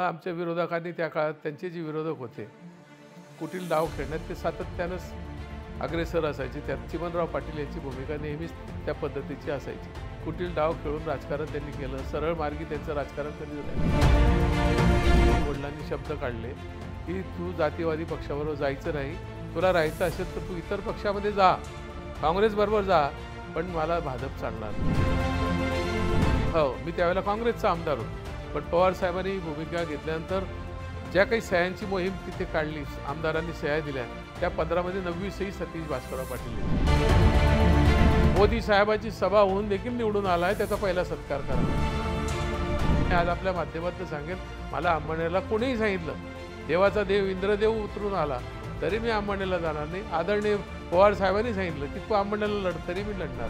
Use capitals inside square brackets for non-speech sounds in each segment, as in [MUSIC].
आमच्या विरोधकांनी त्या काळात त्यांचे जे विरोधक होते कुठील डाव खेळण्यात ते सातत्यानंच अग्रेसर असायचे त्यात चिमनराव पाटील यांची भूमिका नेहमीच त्या पद्धतीची असायची कुठील डाव खेळून राजकारण त्यांनी केलं सरळ मार्गी त्यांचं राजकारण त्यांनी वडिलांनी शब्द काढले की तू जातीवादी पक्षाबरोबर जायचं नाही तुला राहायचं असेल तर तू इतर पक्षामध्ये जा काँग्रेसबरोबर जा पण मला भाजप चालणार हो मी त्यावेळेला काँग्रेसचा आमदार होतो पण पवारसाहेबांनी साहेबांनी भूमिका घेतल्यानंतर ज्या काही सह्यांची मोहीम तिथे काढली आमदारांनी सह्या दिल्या त्या पंधरामध्ये नववी सतीश भास्करराव पाटील मोदी साहेबांची सभा होऊन देखील निवडून आला आहे त्याचा पहिला सत्कार करा आज आपल्या माध्यमातून सांगेल मला आंबण्याला कोणीही सांगितलं देवाचा देव इंद्रदेव उतरून आला तरी मी आंबाण्याला जाणार नाही आदरणीय पवार साहेबांनी सांगितलं की तू अंबानेरला लढ तरी मी लढणार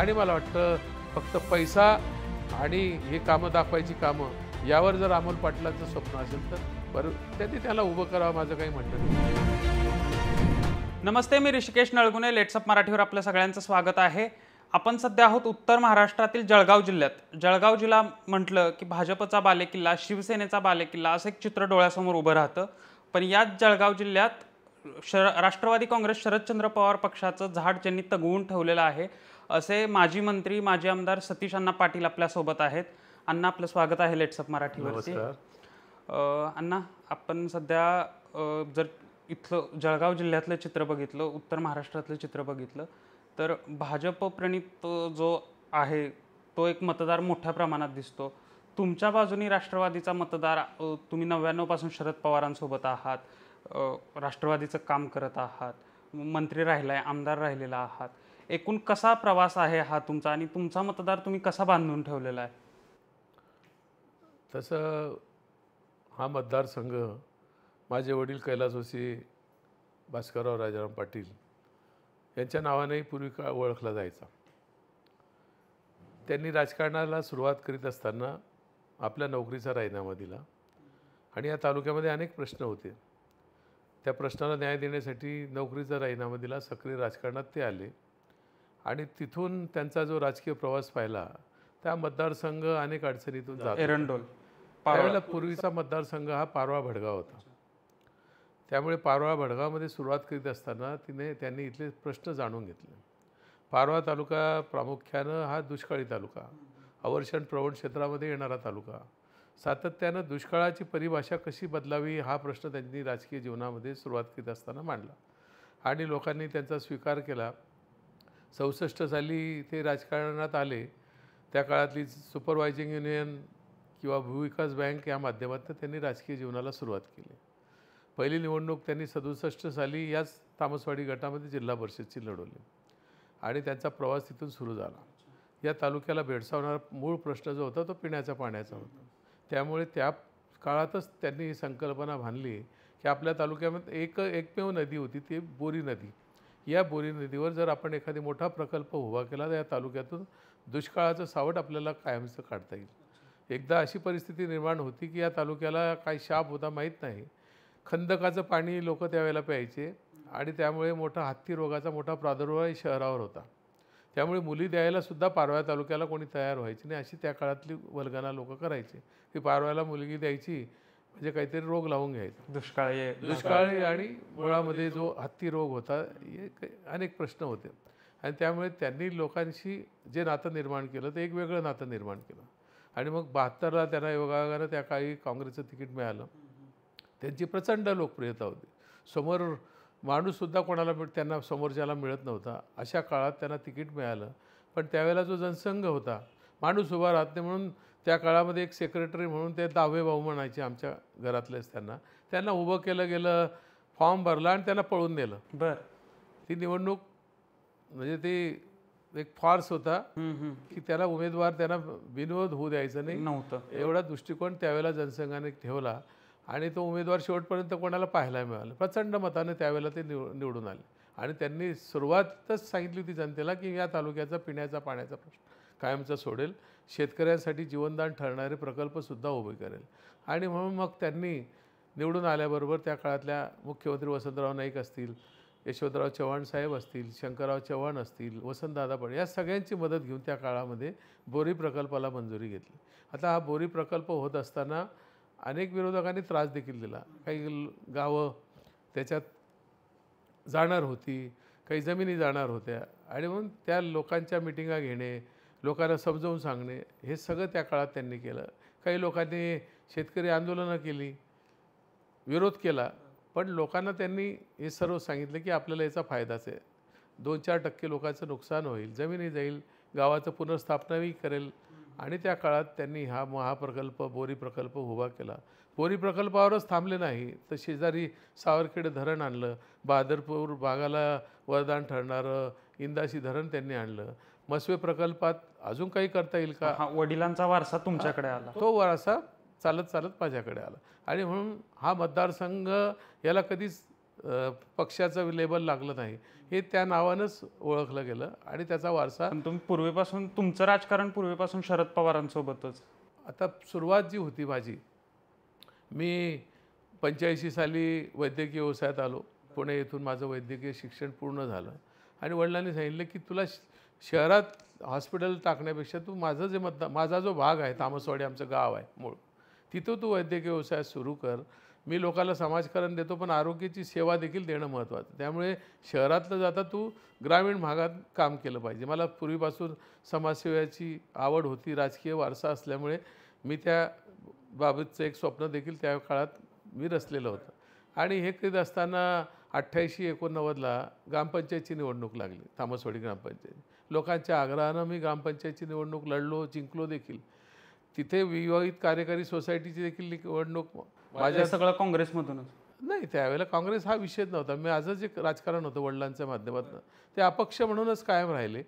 आणि मला वाटतं फक्त पैसा आणि हे कामं दाखवायची कामं यावर जर अमोल पाटलांचं स्वप्न असेल तर बरं त्यांनी त्याला उभं करावं माझं काही म्हणणं नाही नमस्ते मी ऋषिकेश नळगुणे लेट्सअप मराठीवर आपल्या सगळ्यांचं स्वागत आहे आपण सध्या आहोत उत्तर महाराष्ट्रातील जळगाव जिल्ह्यात जळगाव जिल्हा म्हटलं की भाजपचा बालेकिल्ला शिवसेनेचा बालेकिल्ला असं एक चित्र डोळ्यासमोर उभं राहतं पण याच जळगाव जिल्ह्यात शर राष्ट्रवादी काँग्रेस शरदचंद्र पवार पक्षाचं झाड ज्यांनी तगवून ठेवलेलं आहे असे माजी मंत्री माजी आमदार सतीश अण्णा पाटील आपल्यासोबत आहेत अण्णा आपलं स्वागत आहे लेट्सअप मराठीवरती अण्णा आपण सध्या जर इथलं जळगाव जिल्ह्यातलं चित्र बघितलं उत्तर महाराष्ट्रातलं चित्र बघितलं तर भाजप प्रणित जो आहे तो एक मतदार मोठ्या प्रमाणात दिसतो तुमच्या बाजूनी राष्ट्रवादीचा मतदार तुम्ही नव्याण्णवपासून शरद पवारांसोबत आहात राष्ट्रवादीचं काम करत आहात मंत्री राहिला आहे आमदार राहिलेला आहात एकूण कसा प्रवास आहे हा तुमचा आणि तुमचा मतदार तुम्ही कसा बांधून ठेवलेला आहे तसं हा मतदारसंघ माझे वडील कैलास जोशी भास्करराव राजाराम पाटील यांच्या नावानेही पूर्वी काळ ओळखला जायचा त्यांनी राजकारणाला सुरुवात करीत असताना आपल्या नोकरीचा राजीनामा दिला आणि या तालुक्यामध्ये अनेक प्रश्न होते त्या प्रश्नाला न्याय देण्यासाठी नोकरीचा राजीनामा दिला सक्रिय राजकारणात ते आले आणि तिथून त्यांचा जो राजकीय प्रवास पाहिला त्या मतदारसंघ अनेक अडचणीतून जातो एरंडोल त्यावेळेला पूर्वीचा मतदारसंघ हा पारवा भडगाव होता त्यामुळे पारवा भडगावमध्ये सुरुवात करीत असताना तिने त्यांनी इथले प्रश्न जाणून घेतले पारवा तालुका प्रामुख्यानं हा दुष्काळी तालुका अवर्षण प्रवण क्षेत्रामध्ये येणारा तालुका सातत्यानं दुष्काळाची परिभाषा कशी बदलावी हा प्रश्न त्यांनी राजकीय जीवनामध्ये सुरुवात करीत असताना मांडला आणि लोकांनी त्यांचा स्वीकार केला चौसष्ट साली ते राजकारणात आले त्या काळातली सुपरवायझिंग युनियन किंवा भूविकास बँक या माध्यमातून त्यांनी राजकीय जीवनाला सुरुवात केली पहिली निवडणूक त्यांनी सदुसष्ट साली याच तामसवाडी गटामध्ये जिल्हा परिषदची लढवली आणि त्यांचा प्रवास तिथून सुरू झाला या तालुक्याला भेडसावणारा मूळ प्रश्न जो होता तो पिण्याच्या पाण्याचा होता त्यामुळे त्या काळातच त्यांनी ही संकल्पना बांधली की आपल्या तालुक्यामध्ये एक एकमेव नदी होती ती बोरी नदी या बोरी नदीवर जर आपण एखादी मोठा प्रकल्प उभा केला तर या तालुक्यातून दुष्काळाचं सावट आपल्याला कायमचं काढता येईल एकदा अशी परिस्थिती निर्माण होती की या तालुक्याला काय शाप होता माहीत नाही खंदकाचं पाणी लोक त्यावेळेला प्यायचे आणि त्यामुळे मोठा हत्ती रोगाचा मोठा प्रादुर्भाव शहरावर होता त्यामुळे मुली द्यायलासुद्धा पारव्या तालुक्याला कोणी तयार व्हायची नाही अशी त्या काळातली वल्गना लोक करायचे की पारव्याला मुलगी द्यायची म्हणजे काहीतरी रोग लावून घ्यायचा दुष्काळी दुष्काळी आणि मुळामध्ये जो हत्ती रोग होता हे अनेक प्रश्न होते आणि त्यामुळे त्यांनी लोकांशी जे नातं निर्माण केलं ते एक वेगळं नातं निर्माण केलं आणि मग बहात्तरला त्यांना योगायोगानं त्या काळी काँग्रेसचं तिकीट मिळालं त्यांची प्रचंड लोकप्रियता होती समोर माणूससुद्धा कोणाला मिळ त्यांना समोरच्याला मिळत नव्हता अशा काळात त्यांना तिकीट मिळालं पण त्यावेळेला जो जनसंघ होता माणूस उभा राहत नाही म्हणून त्या काळामध्ये एक सेक्रेटरी म्हणून ते दावे भाऊ म्हणायचे आमच्या घरातलेच त्यांना त्यांना उभं केलं गेलं फॉर्म भरला आणि त्यांना पळून नेलं बर ती निवडणूक म्हणजे ती एक फार्स होता की त्याला उमेदवार त्यांना विनोद होऊ द्यायचं नाही नव्हतं एवढा दृष्टिकोन त्यावेळेला जनसंघाने ठेवला आणि तो उमेदवार शेवटपर्यंत कोणाला पाहायला मिळाला प्रचंड मताने त्यावेळेला ते निवडून आले आणि त्यांनी सुरुवातच सांगितली होती जनतेला की या तालुक्याचा पिण्याचा पाण्याचा प्रश्न कायमचा सोडेल शेतकऱ्यांसाठी जीवनदान ठरणारे प्रकल्पसुद्धा उभे करेल आणि म्हणून मग त्यांनी निवडून आल्याबरोबर त्या काळातल्या मुख्यमंत्री वसंतराव नाईक असतील यशवंतराव चव्हाण साहेब असतील शंकरराव चव्हाण असतील वसंतदादा पण या सगळ्यांची मदत घेऊन त्या काळामध्ये बोरी प्रकल्पाला मंजुरी घेतली आता हा बोरी प्रकल्प होत असताना अनेक विरोधकांनी त्रास देखील दिला काही गावं त्याच्यात जाणार होती काही जमिनी जाणार होत्या आणि म्हणून त्या लोकांच्या मिटिंगा घेणे लोकांना समजावून सांगणे हे सगळं त्या काळात त्यांनी केलं काही लोकांनी शेतकरी आंदोलनं केली विरोध केला पण लोकांना त्यांनी हे सर्व सांगितलं की आपल्याला याचा फायदाच आहे दोन चार टक्के लोकांचं नुकसान होईल जमिनी जाईल गावाचं पुनर्स्थापनाही करेल आणि त्या काळात त्यांनी हा महाप्रकल्प बोरी प्रकल्प उभा केला बोरी प्रकल्पावरच थांबले नाही तर शेजारी सावरखेडे धरण आणलं बहादरपूर भागाला वरदान ठरणारं इंदाशी धरण त्यांनी आणलं मसवे प्रकल्पात अजून काही करता येईल का वडिलांचा वारसा तुमच्याकडे आला तो वारसा चालत चालत माझ्याकडे आला आणि म्हणून हा मतदारसंघ याला कधीच पक्षाचं लेबल लागलं नाही हे त्या नावानंच ओळखलं गेलं आणि त्याचा वारसा तुम्ही पूर्वीपासून तुमचं राजकारण पूर्वीपासून शरद पवारांसोबतच आता सुरुवात जी होती माझी मी पंच्याऐंशी साली वैद्यकीय व्यवसायात आलो पुणे येथून माझं वैद्यकीय शिक्षण पूर्ण झालं आणि वडिलांनी सांगितलं की तुला शहरात हॉस्पिटल टाकण्यापेक्षा तू माझं जे मत माझा जो भाग आहे तामसवाडी आमचं गाव आहे मूळ तिथं तू वैद्यकीय व्यवसाय सुरू कर मी लोकांना समाजकारण देतो पण आरोग्याची सेवा देखील देणं महत्त्वाचं त्यामुळे शहरातलं जाता तू ग्रामीण भागात काम केलं पाहिजे मला पूर्वीपासून समाजसेवेची आवड होती राजकीय वारसा असल्यामुळे मी त्या बाबतचं एक स्वप्न देखील त्या काळात मी रचलेलं होतं आणि हे करीत असताना अठ्ठ्याऐंशी एकोणनव्वदला ग्रामपंचायतची निवडणूक लागली तामसवाडी ग्रामपंचायत लोकांच्या आग्रहानं मी ग्रामपंचायतची निवडणूक लढलो जिंकलो देखील तिथे विवाहित कार्यकारी सोसायटीची देखील निवडणूक म्हणजे माझ्या सगळं काँग्रेसमधूनच नाही त्यावेळेला काँग्रेस हा विषय नव्हता मी आजच जे राजकारण होतं वडिलांच्या माध्यमातून ते अपक्ष म्हणूनच कायम राहिले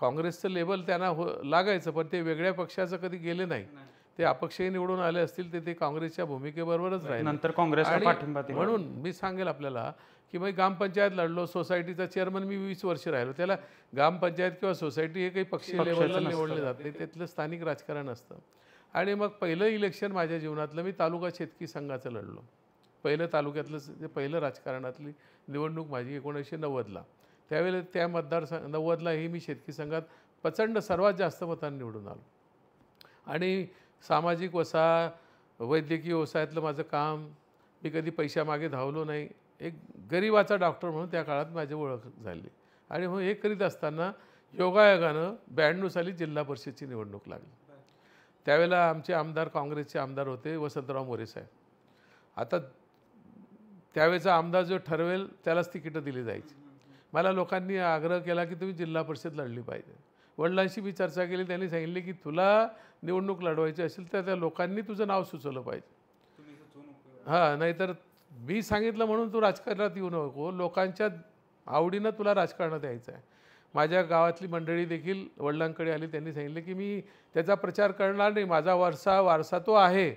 काँग्रेसचं लेबल त्यांना हो लागायचं पण ते वेगळ्या पक्षाचं कधी गेले नाही ते अपक्षही निवडून आले असतील ते ते काँग्रेसच्या भूमिकेबरोबरच राहिले नंतर काँग्रेस म्हणून मी सांगेल आपल्याला की मग ग्रामपंचायत लढलो सोसायटीचा चेअरमन मी वीस वर्ष राहिलो त्याला ग्रामपंचायत किंवा सोसायटी हे काही पक्षीय लेवलला निवडले जात नाही त्यातलं स्थानिक राजकारण असतं आणि मग पहिलं इलेक्शन माझ्या जीवनातलं मी तालुका शेतकी संघाचं लढलो पहिलं तालुक्यातलं पहिलं राजकारणातली निवडणूक माझी एकोणीसशे नव्वदला त्यावेळेला त्या मतदारसंघ नव्वदला ही मी शेतकी संघात प्रचंड सर्वात जास्त मतांनी निवडून आलो आणि सामाजिक वसा वैद्यकीय व्यवसायातलं माझं काम मी कधी पैशामागे धावलो नाही एक गरिबाचा डॉक्टर म्हणून त्या काळात माझी ओळख झाली आणि हो, हे करीत असताना योगायोगानं ब्याण्णव साली जिल्हा परिषदची निवडणूक लागली त्यावेळेला आमचे आमदार काँग्रेसचे आमदार होते वसंतराव मोरे साहेब आता त्यावेळेचा आमदार जो ठरवेल त्यालाच तिकीटं दिली जायची मला लोकांनी आग्रह केला की तुम्ही जिल्हा परिषद लढली पाहिजे वडिलांशी मी चर्चा केली त्यांनी सांगितले की तुला निवडणूक लढवायची असेल तर त्या लोकांनी तुझं नाव सुचवलं पाहिजे हां नाहीतर मी सांगितलं म्हणून तू राजकारणात येऊ नको लोकांच्या आवडीनं तुला राजकारणात यायचं आहे माझ्या गावातली मंडळी देखील वडिलांकडे आली त्यांनी सांगितलं की मी त्याचा प्रचार करणार नाही माझा वारसा वारसा तो आहे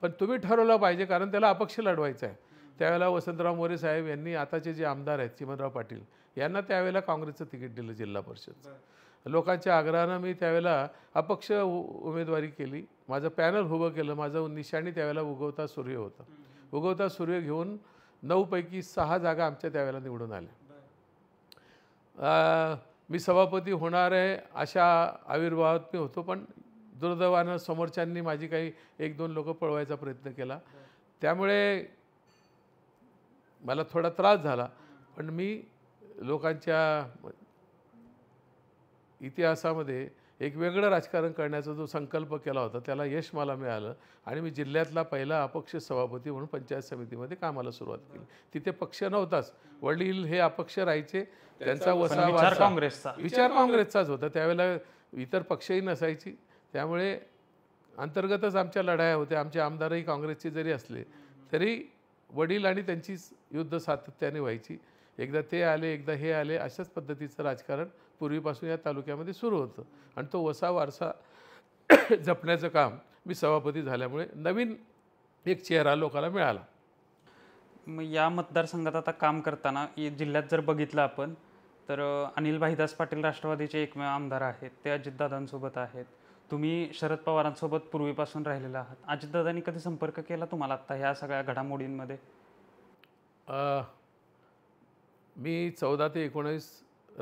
पण तुम्ही ठरवलं पाहिजे कारण त्याला अपक्ष लढवायचा आहे त्यावेळेला वसंतराव मोरे साहेब यांनी आताचे जे आमदार आहेत चिमनराव पाटील यांना त्यावेळेला काँग्रेसचं तिकीट दिलं जिल्हा परिषद लोकांच्या आग्रहानं मी त्यावेळेला अपक्ष उमेदवारी केली माझं पॅनल उभं केलं माझं निशाणी त्यावेळेला उगवता सूर्य होता उगवता सूर्य घेऊन नऊपैकी सहा जागा आमच्या त्यावेळेला निवडून आल्या मी सभापती होणार आहे अशा आविर्भावात मी होतो पण दुर्दैवानं समोरच्यांनी माझी काही एक दोन लोक पळवायचा प्रयत्न केला त्यामुळे मला थोडा त्रास झाला पण मी लोकांच्या इतिहासामध्ये एक वेगळं राजकारण करण्याचा जो संकल्प केला होता त्याला यश मला मिळालं आणि मी जिल्ह्यातला पहिला अपक्ष सभापती म्हणून पंचायत समितीमध्ये कामाला सुरुवात केली तिथे पक्ष नव्हताच वडील हे अपक्ष राहायचे त्यांचा वसा काँग्रेसचा विचार काँग्रेसचाच होता त्यावेळेला इतर पक्षही नसायची त्यामुळे अंतर्गतच आमच्या लढाया होत्या आमचे आमदारही काँग्रेसचे जरी असले तरी वडील आणि त्यांचीच युद्ध सातत्याने व्हायची एकदा ते आले एकदा हे आले अशाच पद्धतीचं राजकारण पूर्वीपासून या तालुक्यामध्ये सुरू होतं आणि तो वसा वारसा [COUGHS] जपण्याचं काम मी सभापती झाल्यामुळे नवीन एक चेहरा लोकाला मिळाला मग या मतदारसंघात आता काम करताना जिल्ह्यात जर बघितलं आपण तर अनिल भाईदास पाटील राष्ट्रवादीचे एकमेव आमदार आहेत ते अजितदादांसोबत आहेत तुम्ही शरद पवारांसोबत पूर्वीपासून राहिलेला आहात अजितदादांनी कधी संपर्क केला तुम्हाला आत्ता ह्या सगळ्या घडामोडींमध्ये मी चौदा ते एकोणीस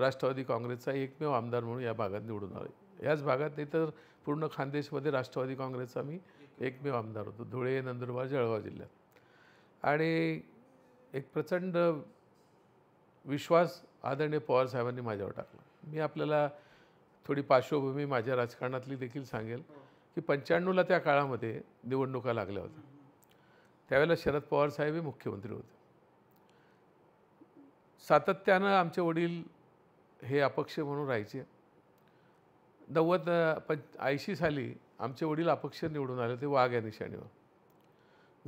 राष्ट्रवादी काँग्रेसचा एकमेव आमदार म्हणून या भागात निवडून आले याच भागात नाही तर पूर्ण खानदेशमध्ये राष्ट्रवादी काँग्रेसचा मी एकमेव आमदार होतो धुळे नंदुरबार जळगाव जिल्ह्यात आणि एक प्रचंड विश्वास आदरणीय पवारसाहेबांनी माझ्यावर टाकला मी आपल्याला थोडी पार्श्वभूमी माझ्या राजकारणातली देखील सांगेल की पंच्याण्णवला त्या काळामध्ये निवडणुका लागल्या होत्या त्यावेळेला शरद पवार मुख्यमंत्री होते सातत्यानं आमचे वडील हे अपक्ष म्हणून राहायचे नव्वद पं ऐंशी साली आमचे वडील अपक्ष निवडून आले ते वाघ या निशाणीवर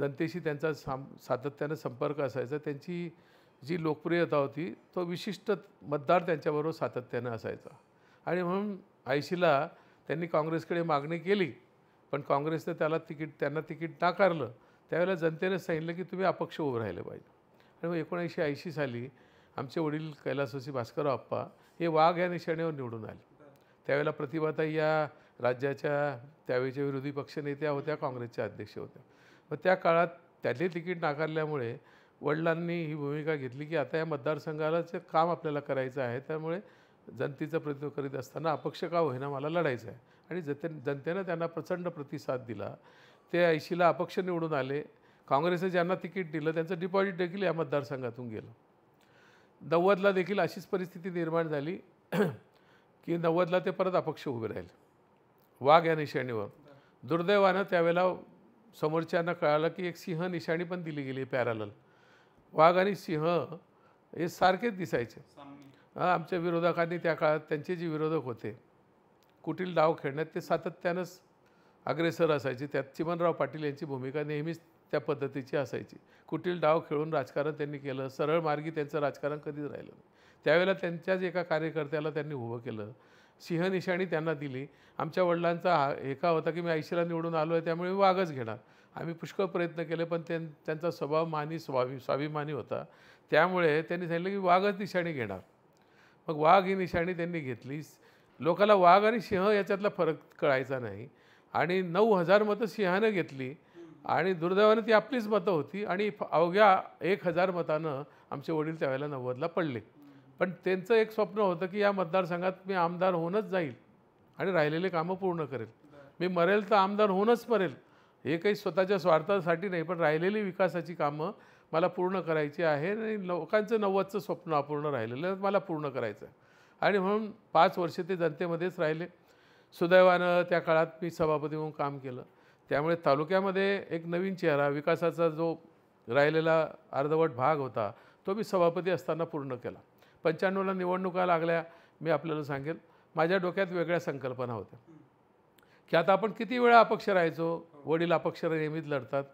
जनतेशी त्यांचा साम सातत्यानं संपर्क असायचा त्यांची जी लोकप्रियता होती तो विशिष्ट मतदार त्यांच्याबरोबर सातत्यानं असायचा आणि म्हणून ऐंशीला त्यांनी काँग्रेसकडे मागणी केली पण काँग्रेसनं त्याला तिकीट त्यांना तिकीट नाकारलं त्यावेळेला जनतेने सांगितलं की तुम्ही अपक्ष उभं राहिलं पाहिजे आणि मग एकोणीसशे ऐंशी साली आमचे वडील कैलासवासी भास्करराव आप्पा हे वाघ या निशाण्यावर निवडून आले त्यावेळेला प्रतिभाताई या राज्याच्या त्यावेळेच्या विरोधी पक्षनेत्या होत्या काँग्रेसच्या अध्यक्ष होत्या मग त्या काळात त्यातले तिकीट नाकारल्यामुळे वडिलांनी ही भूमिका घेतली की आता या मतदारसंघालाच काम आपल्याला करायचं आहे त्यामुळे जनतेचा प्रतिनिधित्व करीत असताना अपक्ष का होईना मला लढायचं आहे आणि जते जनतेनं त्यांना प्रचंड प्रतिसाद दिला ते ऐंशीला अपक्ष निवडून आले काँग्रेसने ज्यांना तिकीट दिलं त्यांचं डिपॉझिट देखील या मतदारसंघातून गेलं नव्वदला देखील अशीच परिस्थिती निर्माण झाली [CLEARS THROAT] की नव्वदला ते परत अपक्ष उभे राहिले वाघ या निशाणीवर दुर्दैवानं त्यावेळेला समोरच्यांना कळालं की एक सिंह निशाणी पण दिली गेली पॅरालल वाघ आणि सिंह हे सारखेच दिसायचे आमच्या विरोधकांनी त्या काळात त्यांचे जे विरोधक होते कुठील डाव खेळण्यात ते सातत्यानंच अग्रेसर असायचे त्यात चिमनराव पाटील यांची भूमिका नेहमीच त्या पद्धतीची असायची कुठील डाव खेळून राजकारण त्यांनी केलं सरळ मार्गी त्यांचं राजकारण कधीच राहिलं नाही त्यावेळेला त्यांच्याच एका कार्यकर्त्याला त्यांनी उभं केलं सिंहनिशाणी त्यांना दिली आमच्या वडिलांचा हा एका होता की मी आयशीला निवडून आलो आहे त्यामुळे मी वाघच घेणार आम्ही पुष्कळ प्रयत्न केले पण त्यां त्यांचा स्वभाव मानी स्वाभि स्वाभिमानी होता त्यामुळे त्यांनी सांगितलं की वाघच निशाणी घेणार मग वाघ ही निशाणी त्यांनी घेतली लोकाला वाघ आणि सिंह याच्यातला फरक कळायचा नाही आणि नऊ हजार मतं सिंहानं घेतली आणि दुर्दैवाने ती आपलीच मतं होती आणि अवघ्या एक हजार मतानं आमचे वडील त्यावेळेला नव्वदला पडले पण त्यांचं एक स्वप्न होतं की या मतदारसंघात मी आमदार होऊनच जाईल आणि राहिलेले कामं पूर्ण करेल मी मरेल तर आमदार होऊनच मरेल हे काही स्वतःच्या स्वार्थासाठी नाही पण राहिलेली विकासाची कामं मला पूर्ण करायची आहे आणि लोकांचं नव्वदचं स्वप्न अपूर्ण राहिलेलं मला पूर्ण करायचं आणि म्हणून पाच वर्ष ते जनतेमध्येच राहिले सुदैवानं त्या काळात मी सभापती म्हणून काम केलं त्यामुळे तालुक्यामध्ये एक नवीन चेहरा विकासाचा जो राहिलेला अर्धवट भाग होता तो मी सभापती असताना पूर्ण केला पंच्याण्णवला निवडणुका लागल्या मी आपल्याला सांगेल माझ्या डोक्यात वेगळ्या संकल्पना होत्या की आता आपण किती वेळा अपक्ष राहायचो वडील अपक्ष नेहमीच लढतात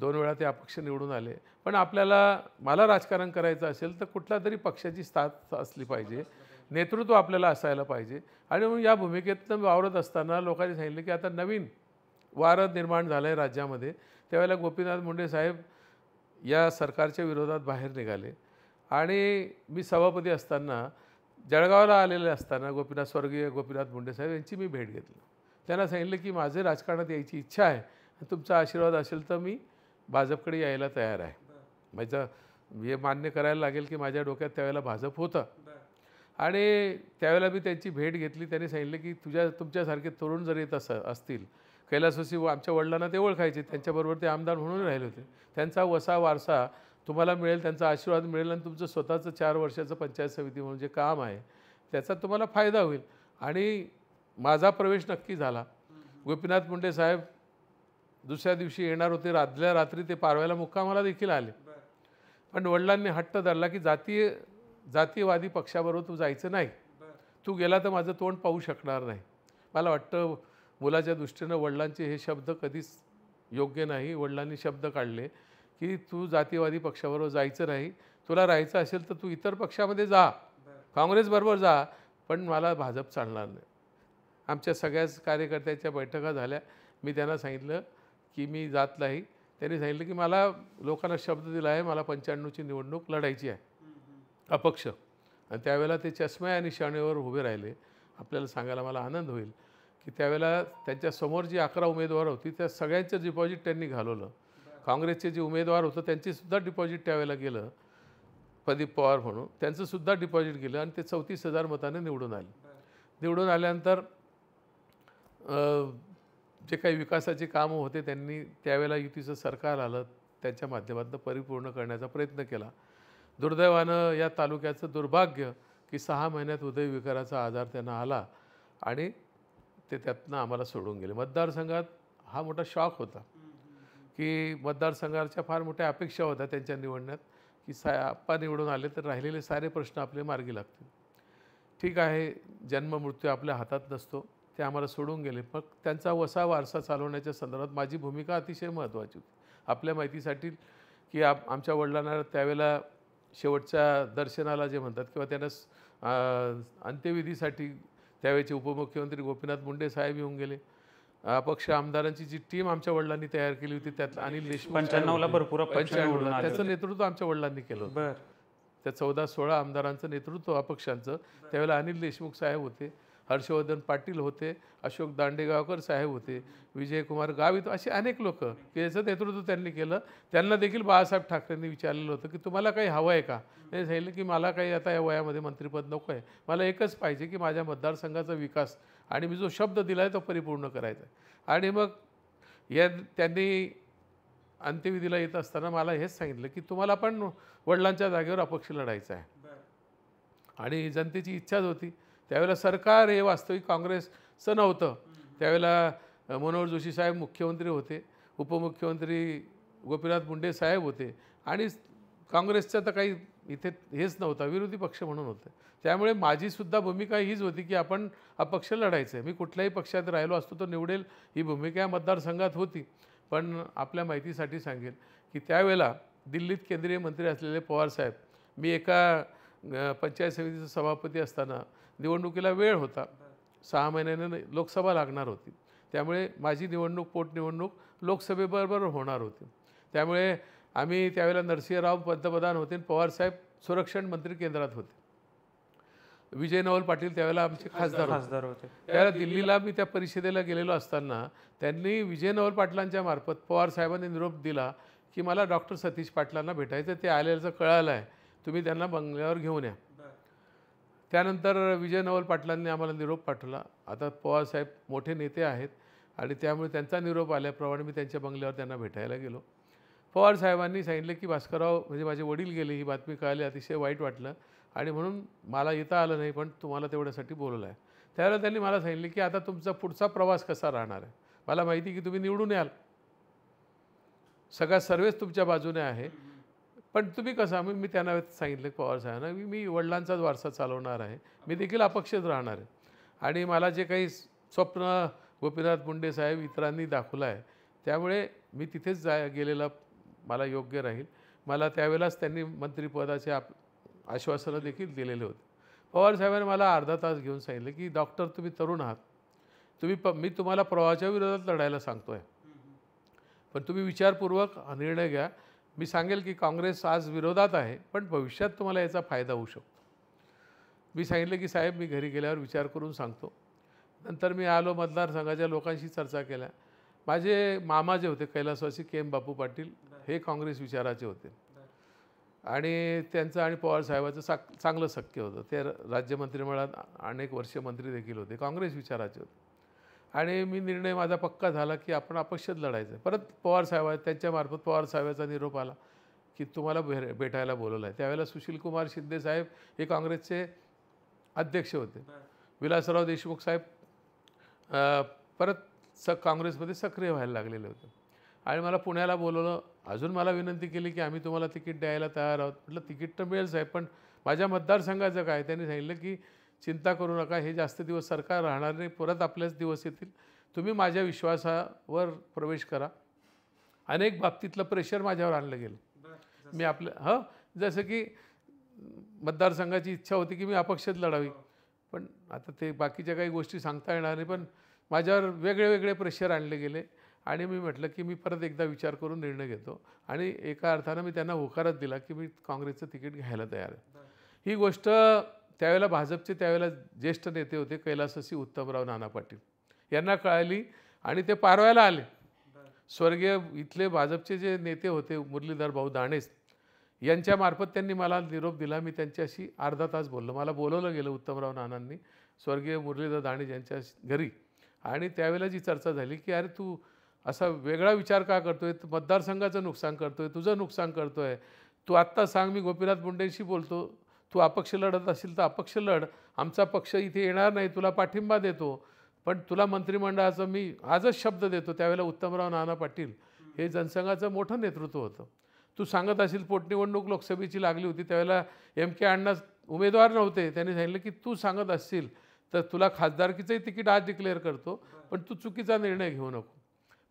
दोन वेळा ते अपक्ष निवडून आले पण आपल्याला मला राजकारण करायचं असेल तर कुठल्या तरी पक्षाची स्थात असली पाहिजे नेतृत्व आपल्याला असायला पाहिजे आणि म्हणून या भूमिकेतनं वावरत असताना लोकांनी सांगितलं की आता नवीन वारद निर्माण झालं आहे राज्यामध्ये त्यावेळेला गोपीनाथ मुंडे साहेब या सरकारच्या विरोधात बाहेर निघाले आणि मी सभापती असताना जळगावला आलेले असताना गोपीनाथ स्वर्गीय गोपीनाथ मुंडे साहेब यांची मी भेट घेतली त्यांना सांगितलं की माझे राजकारणात यायची इच्छा आहे तुमचा आशीर्वाद असेल तर मी भाजपकडे यायला तयार आहे माझं हे मान्य करायला लागेल की माझ्या डोक्यात त्यावेळेला भाजप होतं आणि त्यावेळेला मी त्यांची भेट घेतली त्यांनी सांगितलं की तुझ्या तुमच्यासारखे तरुण जर येत असं असतील कैलासवासी आमच्या वडिलांना ते ओळखायचे त्यांच्याबरोबर ते आमदार म्हणून राहिले होते त्यांचा वसा वारसा तुम्हाला मिळेल त्यांचा आशीर्वाद मिळेल आणि तुमचं स्वतःचं चार वर्षाचं पंचायत समिती म्हणून जे काम आहे त्याचा तुम्हाला फायदा होईल आणि माझा प्रवेश नक्की झाला गोपीनाथ मुंडे साहेब दुसऱ्या दिवशी येणार होते रातल्या रात्री ते पारव्याला मुक्कामाला देखील आले पण वडिलांनी हट्ट धरला की जातीय जातीयवादी पक्षाबरोबर तू जायचं नाही तू गेला तर माझं तोंड पाहू शकणार नाही मला वाटतं मुलाच्या दृष्टीनं वडिलांचे हे शब्द कधीच योग्य नाही वडिलांनी शब्द काढले की तू जातीवादी पक्षाबरोबर जायचं नाही तुला राहायचं असेल तर तू इतर पक्षामध्ये जा काँग्रेसबरोबर जा पण मला भाजप चालणार नाही आमच्या सगळ्याच कार्यकर्त्याच्या बैठका झाल्या मी त्यांना सांगितलं की मी जात नाही त्यांनी सांगितलं की मला लोकांना शब्द दिला आहे मला पंच्याण्णवची निवडणूक लढायची आहे अपक्ष आणि त्यावेळेला ते चष्म्या आणि शाणीवर उभे राहिले आपल्याला सांगायला मला आनंद होईल की त्यावेळेला त्यांच्यासमोर जी अकरा उमेदवार होती त्या सगळ्यांचं डिपॉझिट त्यांनी घालवलं काँग्रेसचे जे उमेदवार होतं त्यांचीसुद्धा डिपॉझिट त्यावेळेला गेलं प्रदीप पवार म्हणून त्यांचंसुद्धा डिपॉझिट गेलं आणि ते चौतीस हजार मताने निवडून आले निवडून आल्यानंतर जे काही विकासाचे कामं होते त्यांनी त्यावेळेला युतीचं सरकार आलं त्यांच्या माध्यमातून परिपूर्ण करण्याचा प्रयत्न केला दुर्दैवानं या तालुक्याचं दुर्भाग्य की सहा महिन्यात उदयविकाराचा आजार त्यांना आला आणि ते त्यातनं आम्हाला सोडून गेले मतदारसंघात हा मोठा शॉक होता की मतदारसंघाच्या फार मोठ्या अपेक्षा होत्या त्यांच्या निवडण्यात की सा आप्पा निवडून आले तर राहिलेले सारे प्रश्न आपले मार्गी लागतील ठीक आहे जन्म मृत्यू आपल्या हातात नसतो ते आम्हाला सोडून गेले पण त्यांचा वसा वारसा चालवण्याच्या संदर्भात माझी भूमिका अतिशय महत्त्वाची होती आपल्या माहितीसाठी की आप आमच्या वडिलांना त्यावेळेला शेवटच्या दर्शनाला जे म्हणतात किंवा त्यांना अंत्यविधीसाठी त्यावेळेचे उपमुख्यमंत्री गोपीनाथ मुंडे साहेब येऊन गेले अपक्ष आमदारांची जी टीम आमच्या वडिलांनी तयार केली होती त्यात अनिल देशमुख भरपूर त्याचं नेतृत्व आमच्या वडिलांनी केलं होतं त्या चौदा सोळा आमदारांचं नेतृत्व अपक्षांचं त्यावेळेला अनिल देशमुख साहेब होते हर्षवर्धन पाटील होते अशोक दांडेगावकर साहेब होते विजयकुमार गावित असे अनेक लोक याचं नेतृत्व त्यांनी केलं त्यांना देखील बाळासाहेब ठाकरेंनी विचारलेलं होतं की तुम्हाला काही हवं आहे का ते सांगितलं की मला काही आता या वयामध्ये मंत्रिपद नको आहे मला एकच पाहिजे की माझ्या मतदारसंघाचा विकास आणि मी जो शब्द दिला आहे तो परिपूर्ण करायचा आहे आणि मग या त्यांनी अंत्यविधीला येत असताना मला हेच सांगितलं की तुम्हाला पण वडिलांच्या जागेवर अपक्ष लढायचा आहे आणि जनतेची इच्छाच होती त्यावेळेला सरकार हे वास्तविक काँग्रेसचं नव्हतं त्यावेळेला मनोहर जोशी साहेब मुख्यमंत्री होते उपमुख्यमंत्री गोपीनाथ मुंडे साहेब होते आणि काँग्रेसचं तर काही इथे हेच नव्हता विरोधी पक्ष म्हणून होतं त्यामुळे माझीसुद्धा भूमिका हीच होती की आपण अपक्ष लढायचं आहे मी कुठल्याही पक्षात राहिलो असतो तो निवडेल ही भूमिका या मतदारसंघात होती पण आपल्या माहितीसाठी सांगेल की त्यावेळेला दिल्लीत केंद्रीय मंत्री असलेले पवार साहेब मी एका पंचायत समितीचा सभापती असताना निवडणुकीला वेळ होता सहा महिन्याने लोकसभा लागणार होती त्यामुळे माझी निवडणूक पोटनिवडणूक लोकसभेबरोबर होणार होती त्यामुळे आम्ही त्यावेळेला नरसिंहराव पंतप्रधान होते पवारसाहेब संरक्षण मंत्री केंद्रात होते विजय नवल पाटील त्यावेळेला आमचे खासदार खासदार होते त्यावेळेला दिल्लीला मी त्या परिषदेला गेलेलो असताना त्यांनी विजय नवल पाटलांच्या मार्फत पवारसाहेबांनी निरोप दिला की मला डॉक्टर सतीश पाटलांना भेटायचं ते आल्याचं कळालं आहे तुम्ही त्यांना बंगल्यावर घेऊन या त्यानंतर विजय नवल पाटलांनी आम्हाला निरोप पाठवला आता पवारसाहेब मोठे नेते आहेत आणि त्यामुळे त्यांचा निरोप आल्याप्रमाणे मी त्यांच्या बंगल्यावर त्यांना भेटायला गेलो पवारसाहेबांनी सांगितलं की भास्करराव म्हणजे माझे वडील गेले ही बातमी कळाली अतिशय वाईट वाटलं आणि म्हणून मला येता आलं नाही पण तुम्हाला तेवढ्यासाठी बोलवलं आहे त्यावेळेला त्यांनी मला सांगितले की आता तुमचा पुढचा प्रवास कसा राहणार आहे मला माहिती की तुम्ही निवडून याल सगळा सर्वेच तुमच्या बाजूने आहे पण तुम्ही कसं मी मी त्यांना सांगितलं पवार साहेबांना की मी वडिलांचाच वारसा चालवणार आहे मी देखील अपक्षच राहणार आहे आणि मला जे काही स्वप्न गोपीनाथ मुंडे साहेब इतरांनी दाखवलं आहे त्यामुळे मी तिथेच जा गेलेला मला योग्य राहील मला त्यावेळेलाच त्यांनी मंत्रिपदाचे आप आश्वासनं देखील दिलेले होते पवार साहेबांनी मला अर्धा तास घेऊन सांगितलं की डॉक्टर तुम्ही तरुण आहात तुम्ही प मी तुम्हाला प्रवाहाच्या विरोधात लढायला सांगतो आहे पण तुम्ही विचारपूर्वक निर्णय घ्या मी सांगेल की काँग्रेस आज विरोधात आहे पण भविष्यात तुम्हाला याचा फायदा होऊ शकतो मी सांगितलं की साहेब मी घरी गेल्यावर विचार करून सांगतो नंतर मी आलो मतदारसंघाच्या लोकांशी चर्चा केल्या माझे मामा जे होते कैलासवासी के एम बापू पाटील हे काँग्रेस विचाराचे होते आणि त्यांचं आणि पवार साहेबाचं सा चांगलं शक्य होतं ते राज्य अनेक वर्ष मंत्री देखील होते काँग्रेस विचाराचे होते आणि मी निर्णय माझा पक्का झाला की आपण अपक्षच लढायचं परत पवार साहेब त्यांच्यामार्फत पवार साहेबाचा निरोप आला की तुम्हाला भे भेटायला बोलवलं आहे त्यावेळेला सुशीलकुमार शिंदे साहेब हे काँग्रेसचे अध्यक्ष होते विलासराव देशमुख साहेब परत स काँग्रेसमध्ये सक्रिय व्हायला लागलेले होते आणि मला पुण्याला बोलवलं अजून मला विनंती केली की आम्ही तुम्हाला तिकीट द्यायला तयार आहोत म्हटलं तिकीट तर मिळेल साहेब पण माझ्या मतदारसंघाचं काय त्यांनी सांगितलं की चिंता करू नका हे जास्त दिवस सरकार राहणार नाही परत आपल्याच दिवस येतील तुम्ही माझ्या विश्वासावर प्रवेश करा अनेक बाबतीतलं प्रेशर माझ्यावर आणलं गेलं मी आपलं हं जसं की मतदारसंघाची इच्छा होती की मी अपक्षच लढावी पण आता ते बाकीच्या काही गोष्टी सांगता येणार नाही पण माझ्यावर वेगळे वेगळे प्रेशर आणले गेले आणि मी म्हटलं की मी परत एकदा विचार करून निर्णय घेतो आणि एका अर्थानं मी त्यांना होकारच दिला की मी काँग्रेसचं तिकीट घ्यायला तयार आहे ही गोष्ट त्यावेळेला भाजपचे त्यावेळेला ज्येष्ठ नेते होते कैलासशी उत्तमराव नाना पाटील यांना कळाली आणि ते पारवायला आले स्वर्गीय इथले भाजपचे जे नेते होते मुरलीधर भाऊ दाणेस यांच्यामार्फत त्यांनी मला निरोप दिला मी त्यांच्याशी अर्धा तास बोललो मला बोलवलं गेलं उत्तमराव नानांनी स्वर्गीय मुरलीधर दाणे यांच्या घरी आणि त्यावेळेला जी चर्चा झाली की अरे तू असा वेगळा विचार का करतोय मतदारसंघाचं नुकसान करतोय तुझं नुकसान करतोय तू आत्ता सांग मी गोपीनाथ मुंडेंशी बोलतो तू अपक्ष लढत असेल तर अपक्ष लढ आमचा पक्ष इथे येणार नाही तुला पाठिंबा देतो पण तुला मंत्रिमंडळाचं मी आजच शब्द देतो त्यावेळेला उत्तमराव नाना पाटील हे जनसंघाचं मोठं नेतृत्व होतं तू सांगत असेल पोटनिवडणूक लोकसभेची लागली होती त्यावेळेला एम के अण्णा उमेदवार नव्हते त्यांनी सांगितलं की तू सांगत असशील तर तुला खासदारकीचंही तिकीट आज डिक्लेअर करतो पण तू चुकीचा निर्णय घेऊ नको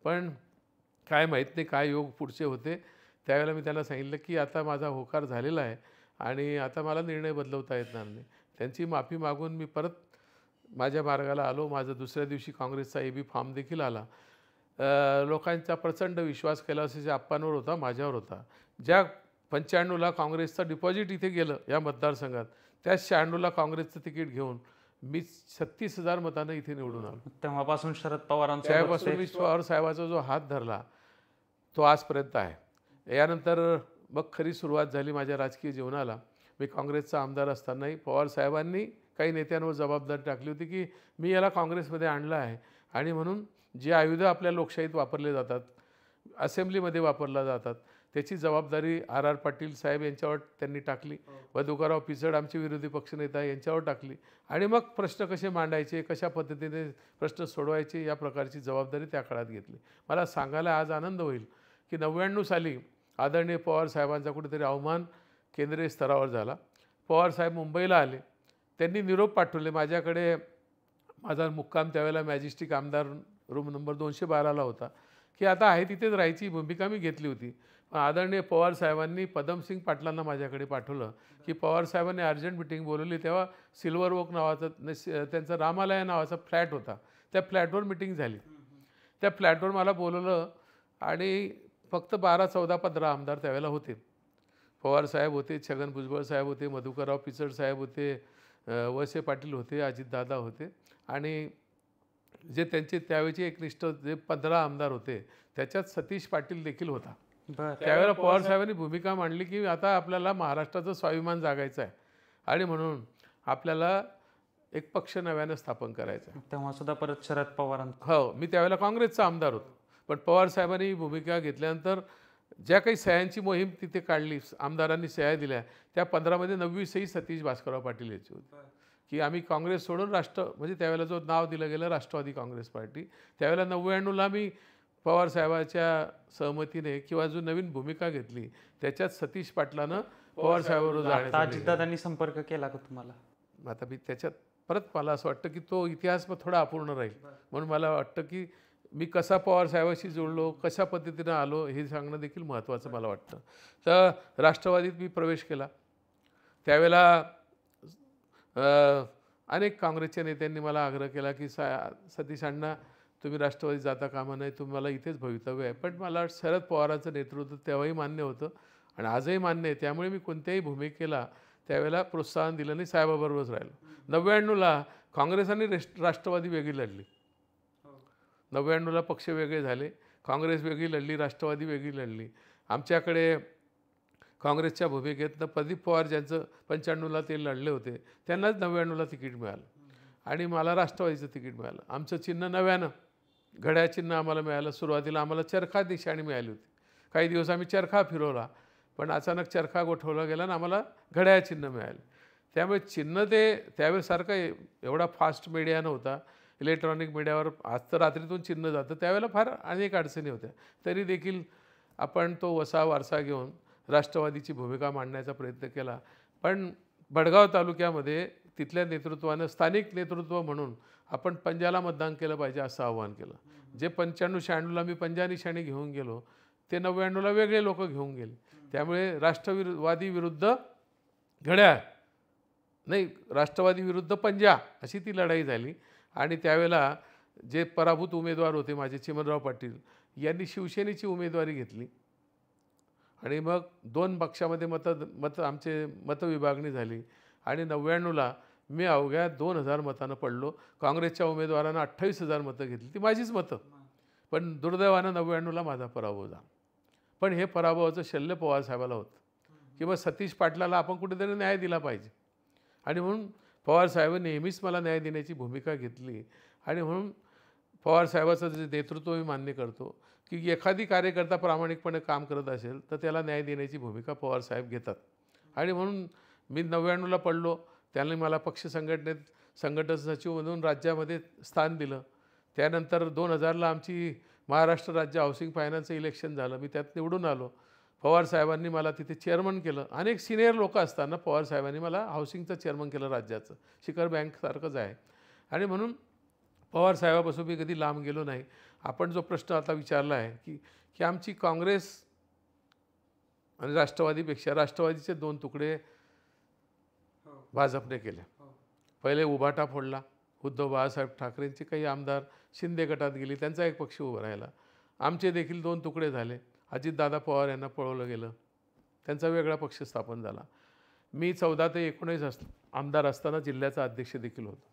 पण काय माहीत नाही काय योग पुढचे होते त्यावेळेला मी त्यांना सांगितलं की आता माझा होकार झालेला आहे आणि आता मला निर्णय बदलवता येणार नाही त्यांची माफी मागून मी परत माझ्या मार्गाला आलो माझा दुसऱ्या दिवशी काँग्रेसचा ए बी फॉर्म देखील आला लोकांचा प्रचंड विश्वास केला जे आप्पांवर होता माझ्यावर होता ज्या पंच्याण्णवला काँग्रेसचं डिपॉझिट इथे गेलं या मतदारसंघात त्याच शहाण्णवला काँग्रेसचं तिकीट घेऊन मी छत्तीस हजार मतानं इथे निवडून आलो तेव्हापासून शरद पवारांचा त्यापासून मी पवार साहेबाचा जो हात धरला तो आजपर्यंत आहे यानंतर मग खरी सुरुवात झाली माझ्या राजकीय जीवनाला मी काँग्रेसचा आमदार असतानाही पवार साहेबांनी काही नेत्यांवर जबाबदारी टाकली होती की मी याला काँग्रेसमध्ये आणलं आहे आणि म्हणून जे आयुधं आपल्या लोकशाहीत वापरले जातात असेंब्लीमध्ये वापरल्या जातात त्याची जबाबदारी आर आर पाटील साहेब यांच्यावर त्यांनी टाकली व तुकाराव पिचड आमचे विरोधी पक्षनेता यांच्यावर टाकली आणि मग प्रश्न कसे मांडायचे कशा पद्धतीने प्रश्न सोडवायचे या प्रकारची जबाबदारी त्या काळात घेतली मला सांगायला आज आनंद होईल की नव्याण्णव साली आदरणीय पवारसाहेबांचा कुठेतरी अवमान केंद्रीय स्तरावर झाला पवारसाहेब मुंबईला आले त्यांनी निरोप पाठवले माझ्याकडे माझा मुक्काम त्यावेळेला मॅजिस्टिक आमदार रूम नंबर दोनशे बाराला होता की आता आहे तिथेच राहायची भूमिका मी घेतली होती पण आदरणीय पवारसाहेबांनी पदमसिंग पाटलांना माझ्याकडे पाठवलं की पवारसाहेबांनी अर्जंट मिटिंग बोलवली तेव्हा सिल्वर वॉक नावाचं त्यांचा रामालया नावाचा फ्लॅट होता त्या फ्लॅटवर मिटिंग झाली त्या फ्लॅटवर मला बोलवलं आणि फक्त बारा चौदा पंधरा आमदार त्यावेळेला होते पवार साहेब होते छगन भुजबळ साहेब होते मधुकरराव पिचड साहेब होते वसे पाटील होते अजितदादा होते आणि जे त्यांचे त्यावेळेचे एकनिष्ठ जे पंधरा आमदार होते त्याच्यात सतीश पाटील देखील होता त्यावेळेला पवार साहेबांनी भूमिका मांडली की आता आपल्याला महाराष्ट्राचं स्वाभिमान जागायचं आहे आणि म्हणून आपल्याला एक पक्ष नव्यानं स्थापन करायचा तेव्हा सुद्धा परत शरद पवारांना हो मी त्यावेळेला काँग्रेसचा आमदार होतो पण पवारसाहेबांनी साहेबांनी भूमिका घेतल्यानंतर ज्या काही सह्यांची मोहीम तिथे काढली आमदारांनी सह्या दिल्या त्या पंधरामध्ये नववी सई सतीश भास्करराव पाटील याची होती की आम्ही काँग्रेस सोडून राष्ट्र म्हणजे त्यावेळेला जो नाव दिलं गेलं राष्ट्रवादी काँग्रेस पार्टी त्यावेळेला नव्याण्णवला आम्ही पवारसाहेबाच्या सहमतीने किंवा जो नवीन भूमिका घेतली त्याच्यात सतीश पाटलानं पवारसाहेबांवर त्यांनी संपर्क केला का तुम्हाला आता मी त्याच्यात परत मला असं वाटतं की तो इतिहास मग थोडा अपूर्ण राहील म्हणून मला वाटतं की मी कसा पवार साहेबाशी जोडलो कशा पद्धतीनं आलो हे सांगणं देखील महत्त्वाचं मला वाटतं तर राष्ट्रवादीत मी प्रवेश केला त्यावेळेला अनेक काँग्रेसच्या नेत्यांनी मला आग्रह केला की सा सतीश अण्णा तुम्ही राष्ट्रवादी जाता कामा नाही तुम्हाला इथेच भवितव्य आहे पण मला शरद पवारांचं नेतृत्व तेव्हाही मान्य होतं आणि आजही मान्य आहे त्यामुळे मी कोणत्याही भूमिकेला त्यावेळेला प्रोत्साहन दिलं नाही साहेबाबरोबरच राहिलो नव्याण्णवला काँग्रेस आणि राष्ट्रवादी वेगळी लढली नव्याण्णवला पक्ष वेगळे झाले काँग्रेस वेगळी लढली राष्ट्रवादी वेगळी लढली आमच्याकडे काँग्रेसच्या भूमिकेतनं प्रदीप पवार ज्यांचं पंच्याण्णवला ते लढले होते त्यांनाच नव्याण्णवला तिकीट मिळालं आणि मला राष्ट्रवादीचं तिकीट मिळालं आमचं चिन्ह नव्यानं घड्या चिन्ह आम्हाला मिळालं सुरुवातीला आम्हाला चरखा दिशाणी मिळाली होती काही दिवस आम्ही चरखा फिरवला पण अचानक चरखा गोठवला गेला आणि आम्हाला घड्या चिन्ह मिळालं त्यामुळे चिन्ह ते त्यावेळेसारखं एवढा फास्ट मीडिया नव्हता इलेक्ट्रॉनिक मीडियावर आज तर रात्रीतून चिन्ह जातं त्यावेळेला फार अनेक अडचणी होत्या तरी देखील आपण तो वसा वारसा घेऊन राष्ट्रवादीची भूमिका मांडण्याचा प्रयत्न केला पण भडगाव तालुक्यामध्ये तिथल्या नेतृत्वानं स्थानिक नेतृत्व म्हणून आपण पंजाला मतदान केलं पाहिजे असं आवाहन केलं जे पंच्याण्णव शहाण्णवला मी पंजानिशाणी घेऊन गेलो ते नव्याण्णवला वेगळे लोक घेऊन गेले त्यामुळे राष्ट्रविवादी विरुद्ध घड्याळ नाही राष्ट्रवादी विरुद्ध पंजा अशी ती लढाई झाली आणि त्यावेळेला जे पराभूत उमेदवार होते माझे चिमनराव पाटील यांनी शिवसेनेची उमेदवारी घेतली आणि मग दोन पक्षामध्ये मत मत आमचे मतविभागणी झाली आणि नव्याण्णवला मी अवघ्या दोन हजार मतानं पडलो काँग्रेसच्या उमेदवारानं अठ्ठावीस हजार मतं घेतली ती माझीच मतं पण दुर्दैवानं नव्याण्णवला माझा पराभव झाला पण हे पराभवाचं शल्य पवारसाहेबाला होतं किंवा सतीश पाटलाला आपण कुठेतरी न्याय दिला पाहिजे आणि म्हणून साहेबाने नेहमीच मला न्याय देण्याची भूमिका घेतली आणि म्हणून पवारसाहेबाचं जे नेतृत्व मी मान्य करतो की एखादी कार्यकर्ता प्रामाणिकपणे काम करत असेल तर त्याला न्याय देण्याची भूमिका पवारसाहेब घेतात आणि म्हणून मी नव्याण्णवला पडलो त्यांनी मला पक्ष संघटनेत संघटन सचिव म्हणून राज्यामध्ये स्थान दिलं त्यानंतर दोन हजारला आमची महाराष्ट्र राज्य हाऊसिंग फायनान्सचं इलेक्शन झालं मी त्यात निवडून आलो पवारसाहेबांनी मला तिथे चेअरमन केलं अनेक सिनियर लोक असताना पवारसाहेबांनी मला हाऊसिंगचं चेअरमन केलं राज्याचं शिखर बँकसारखंच आहे आणि म्हणून पवारसाहेबापासून मी कधी लांब गेलो नाही आपण जो प्रश्न आता विचारला आहे की की आमची काँग्रेस आणि राष्ट्रवादीपेक्षा राष्ट्रवादीचे दोन तुकडे भाजपने केले पहिले उभाटा फोडला उद्धव बाळासाहेब ठाकरेंचे काही आमदार शिंदे गटात गेले त्यांचा एक पक्ष उभा राहिला आमचे देखील दोन तुकडे झाले अजितदादा पवार यांना पळवलं गेलं त्यांचा वेगळा पक्ष स्थापन झाला मी चौदा ते एकोणीस अस आमदार असताना जिल्ह्याचा अध्यक्ष देखील होतो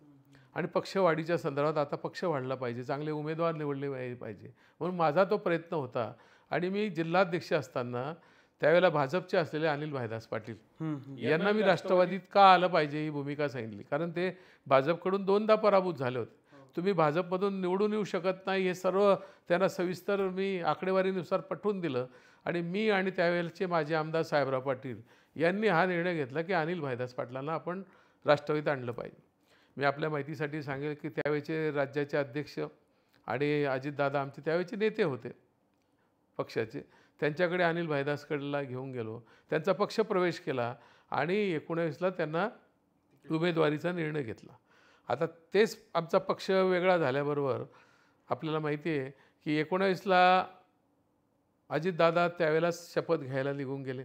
आणि पक्षवाढीच्या संदर्भात आता पक्ष वाढला पाहिजे चांगले उमेदवार निवडले पाहिजे म्हणून माझा तो प्रयत्न होता आणि मी जिल्हाध्यक्ष असताना त्यावेळेला भाजपचे असलेले अनिल भाईदास पाटील यांना मी राष्ट्रवादीत का आलं पाहिजे ही भूमिका सांगितली कारण ते भाजपकडून दोनदा पराभूत झाले होते तुम्ही भाजपमधून निवडून येऊ शकत नाही हे सर्व त्यांना सविस्तर मी आकडेवारीनुसार पटवून दिलं आणि मी आणि त्यावेळेचे माझे आमदार साहेबराव पाटील यांनी हा निर्णय घेतला की अनिल भाईदास पाटलांना आपण राष्ट्रवादीत आणलं पाहिजे मी आपल्या माहितीसाठी सांगेल की त्यावेळेचे राज्याचे अध्यक्ष आणि अजितदादा आमचे त्यावेळेचे नेते होते पक्षाचे त्यांच्याकडे अनिल भाईदासकडला घेऊन गेलो त्यांचा पक्ष प्रवेश केला आणि एकोणावीसला त्यांना उमेदवारीचा निर्णय घेतला आता तेच आमचा पक्ष वेगळा झाल्याबरोबर आपल्याला माहिती आहे की एकोणावीसला अजितदादा त्यावेळेला शपथ घ्यायला निघून गेले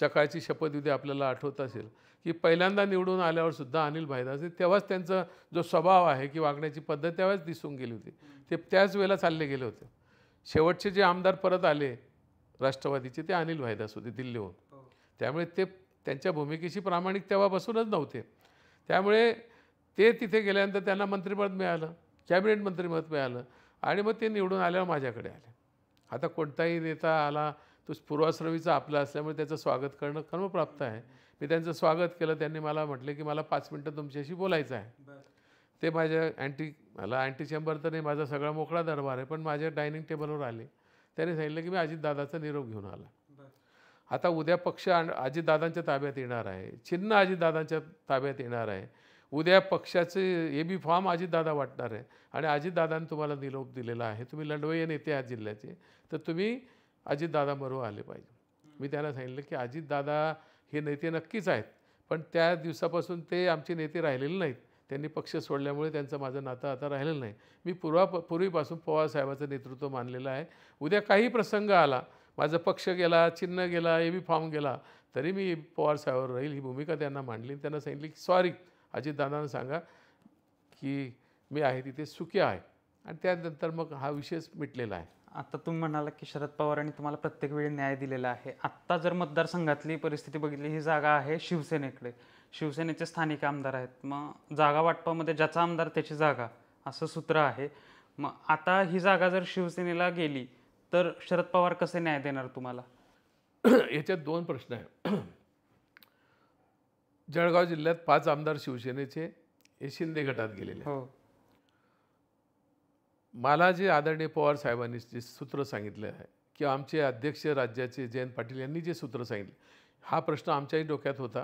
सकाळची शपथ उद्या आपल्याला आठवत असेल की पहिल्यांदा निवडून आल्यावर सुद्धा अनिल भाईदास तेव्हाच त्यांचा जो स्वभाव आहे की वागण्याची पद्धत त्यावेळेस दिसून गेली होती ते त्याच वेळेला चालले गेले होते शेवटचे जे आमदार परत आले राष्ट्रवादीचे ते अनिल भाईदास होते दिल्लीहून हो. त्यामुळे ते त्यांच्या भूमिकेशी प्रामाणिक तेव्हा बसूनच नव्हते त्यामुळे ते तिथे गेल्यानंतर त्यांना मंत्रिपद मिळालं कॅबिनेट मंत्रिपद मिळालं आणि मग ते निवडून आल्यावर माझ्याकडे आले आता कोणताही नेता आला तो पूर्वाश्रमीचा आपला असल्यामुळे त्याचं स्वागत करणं कर्मप्राप्त आहे मी त्यांचं स्वागत केलं त्यांनी मला म्हटलं की मला पाच मिनटं तुमच्याशी बोलायचं आहे ते माझ्या अँटी मला अँटी चेंबर तर नाही माझा सगळा मोकळा दरबार आहे पण माझ्या डायनिंग टेबलवर आले त्यांनी सांगितलं की मी अजितदादाचा निरोप घेऊन आला आता उद्या पक्ष अजितदादांच्या ताब्यात येणार आहे चिन्ह अजितदादांच्या ताब्यात येणार आहे उद्या पक्षाचे ए बी फॉर्म अजितदादा वाटणार आहे आणि अजितदादांनी तुम्हाला निरोप दिलेला आहे तुम्ही लढवय नेते आहात जिल्ह्याचे तर तुम्ही अजितदादाबरोबर आले पाहिजे मी त्यांना सांगितलं की अजितदादा हे नेते नक्कीच आहेत पण त्या दिवसापासून ते आमचे नेते राहिलेले नाहीत त्यांनी पक्ष सोडल्यामुळे त्यांचं माझं नातं आता राहिलेलं नाही मी पूर्वा पूर्वीपासून पवारसाहेबाचं नेतृत्व मानलेलं आहे उद्या काही प्रसंग आला माझा पक्ष गेला चिन्ह गेला ए बी फॉर्म गेला तरी मी पवारसाहेबावर राहील ही भूमिका त्यांना मांडली त्यांना सांगितली की सॉरी अजितदादांना सांगा की मी आहे तिथे सुखी आहे आणि त्यानंतर मग हा विषयच मिटलेला आहे आता तुम्ही म्हणाला की शरद पवारांनी तुम्हाला प्रत्येक वेळी न्याय दिलेला आहे आत्ता जर मतदारसंघातली परिस्थिती बघितली ही जागा आहे शिवसेनेकडे शिवसेनेचे स्थानिक आमदार आहेत मग जागा वाटपामध्ये ज्याचा आमदार त्याची जागा असं सूत्र आहे मग आता ही जागा जर शिवसेनेला गेली तर शरद पवार कसे न्याय देणार तुम्हाला याच्यात दोन प्रश्न आहे जळगाव जिल्ह्यात पाच आमदार शिवसेनेचे हे शिंदे गटात गेलेले हो मला जे आदरणीय पवार साहेबांनी जे सूत्र सांगितलं आहे किंवा आमचे अध्यक्ष राज्याचे जयंत पाटील यांनी जे सूत्र सांगितलं हा प्रश्न आमच्याही डोक्यात होता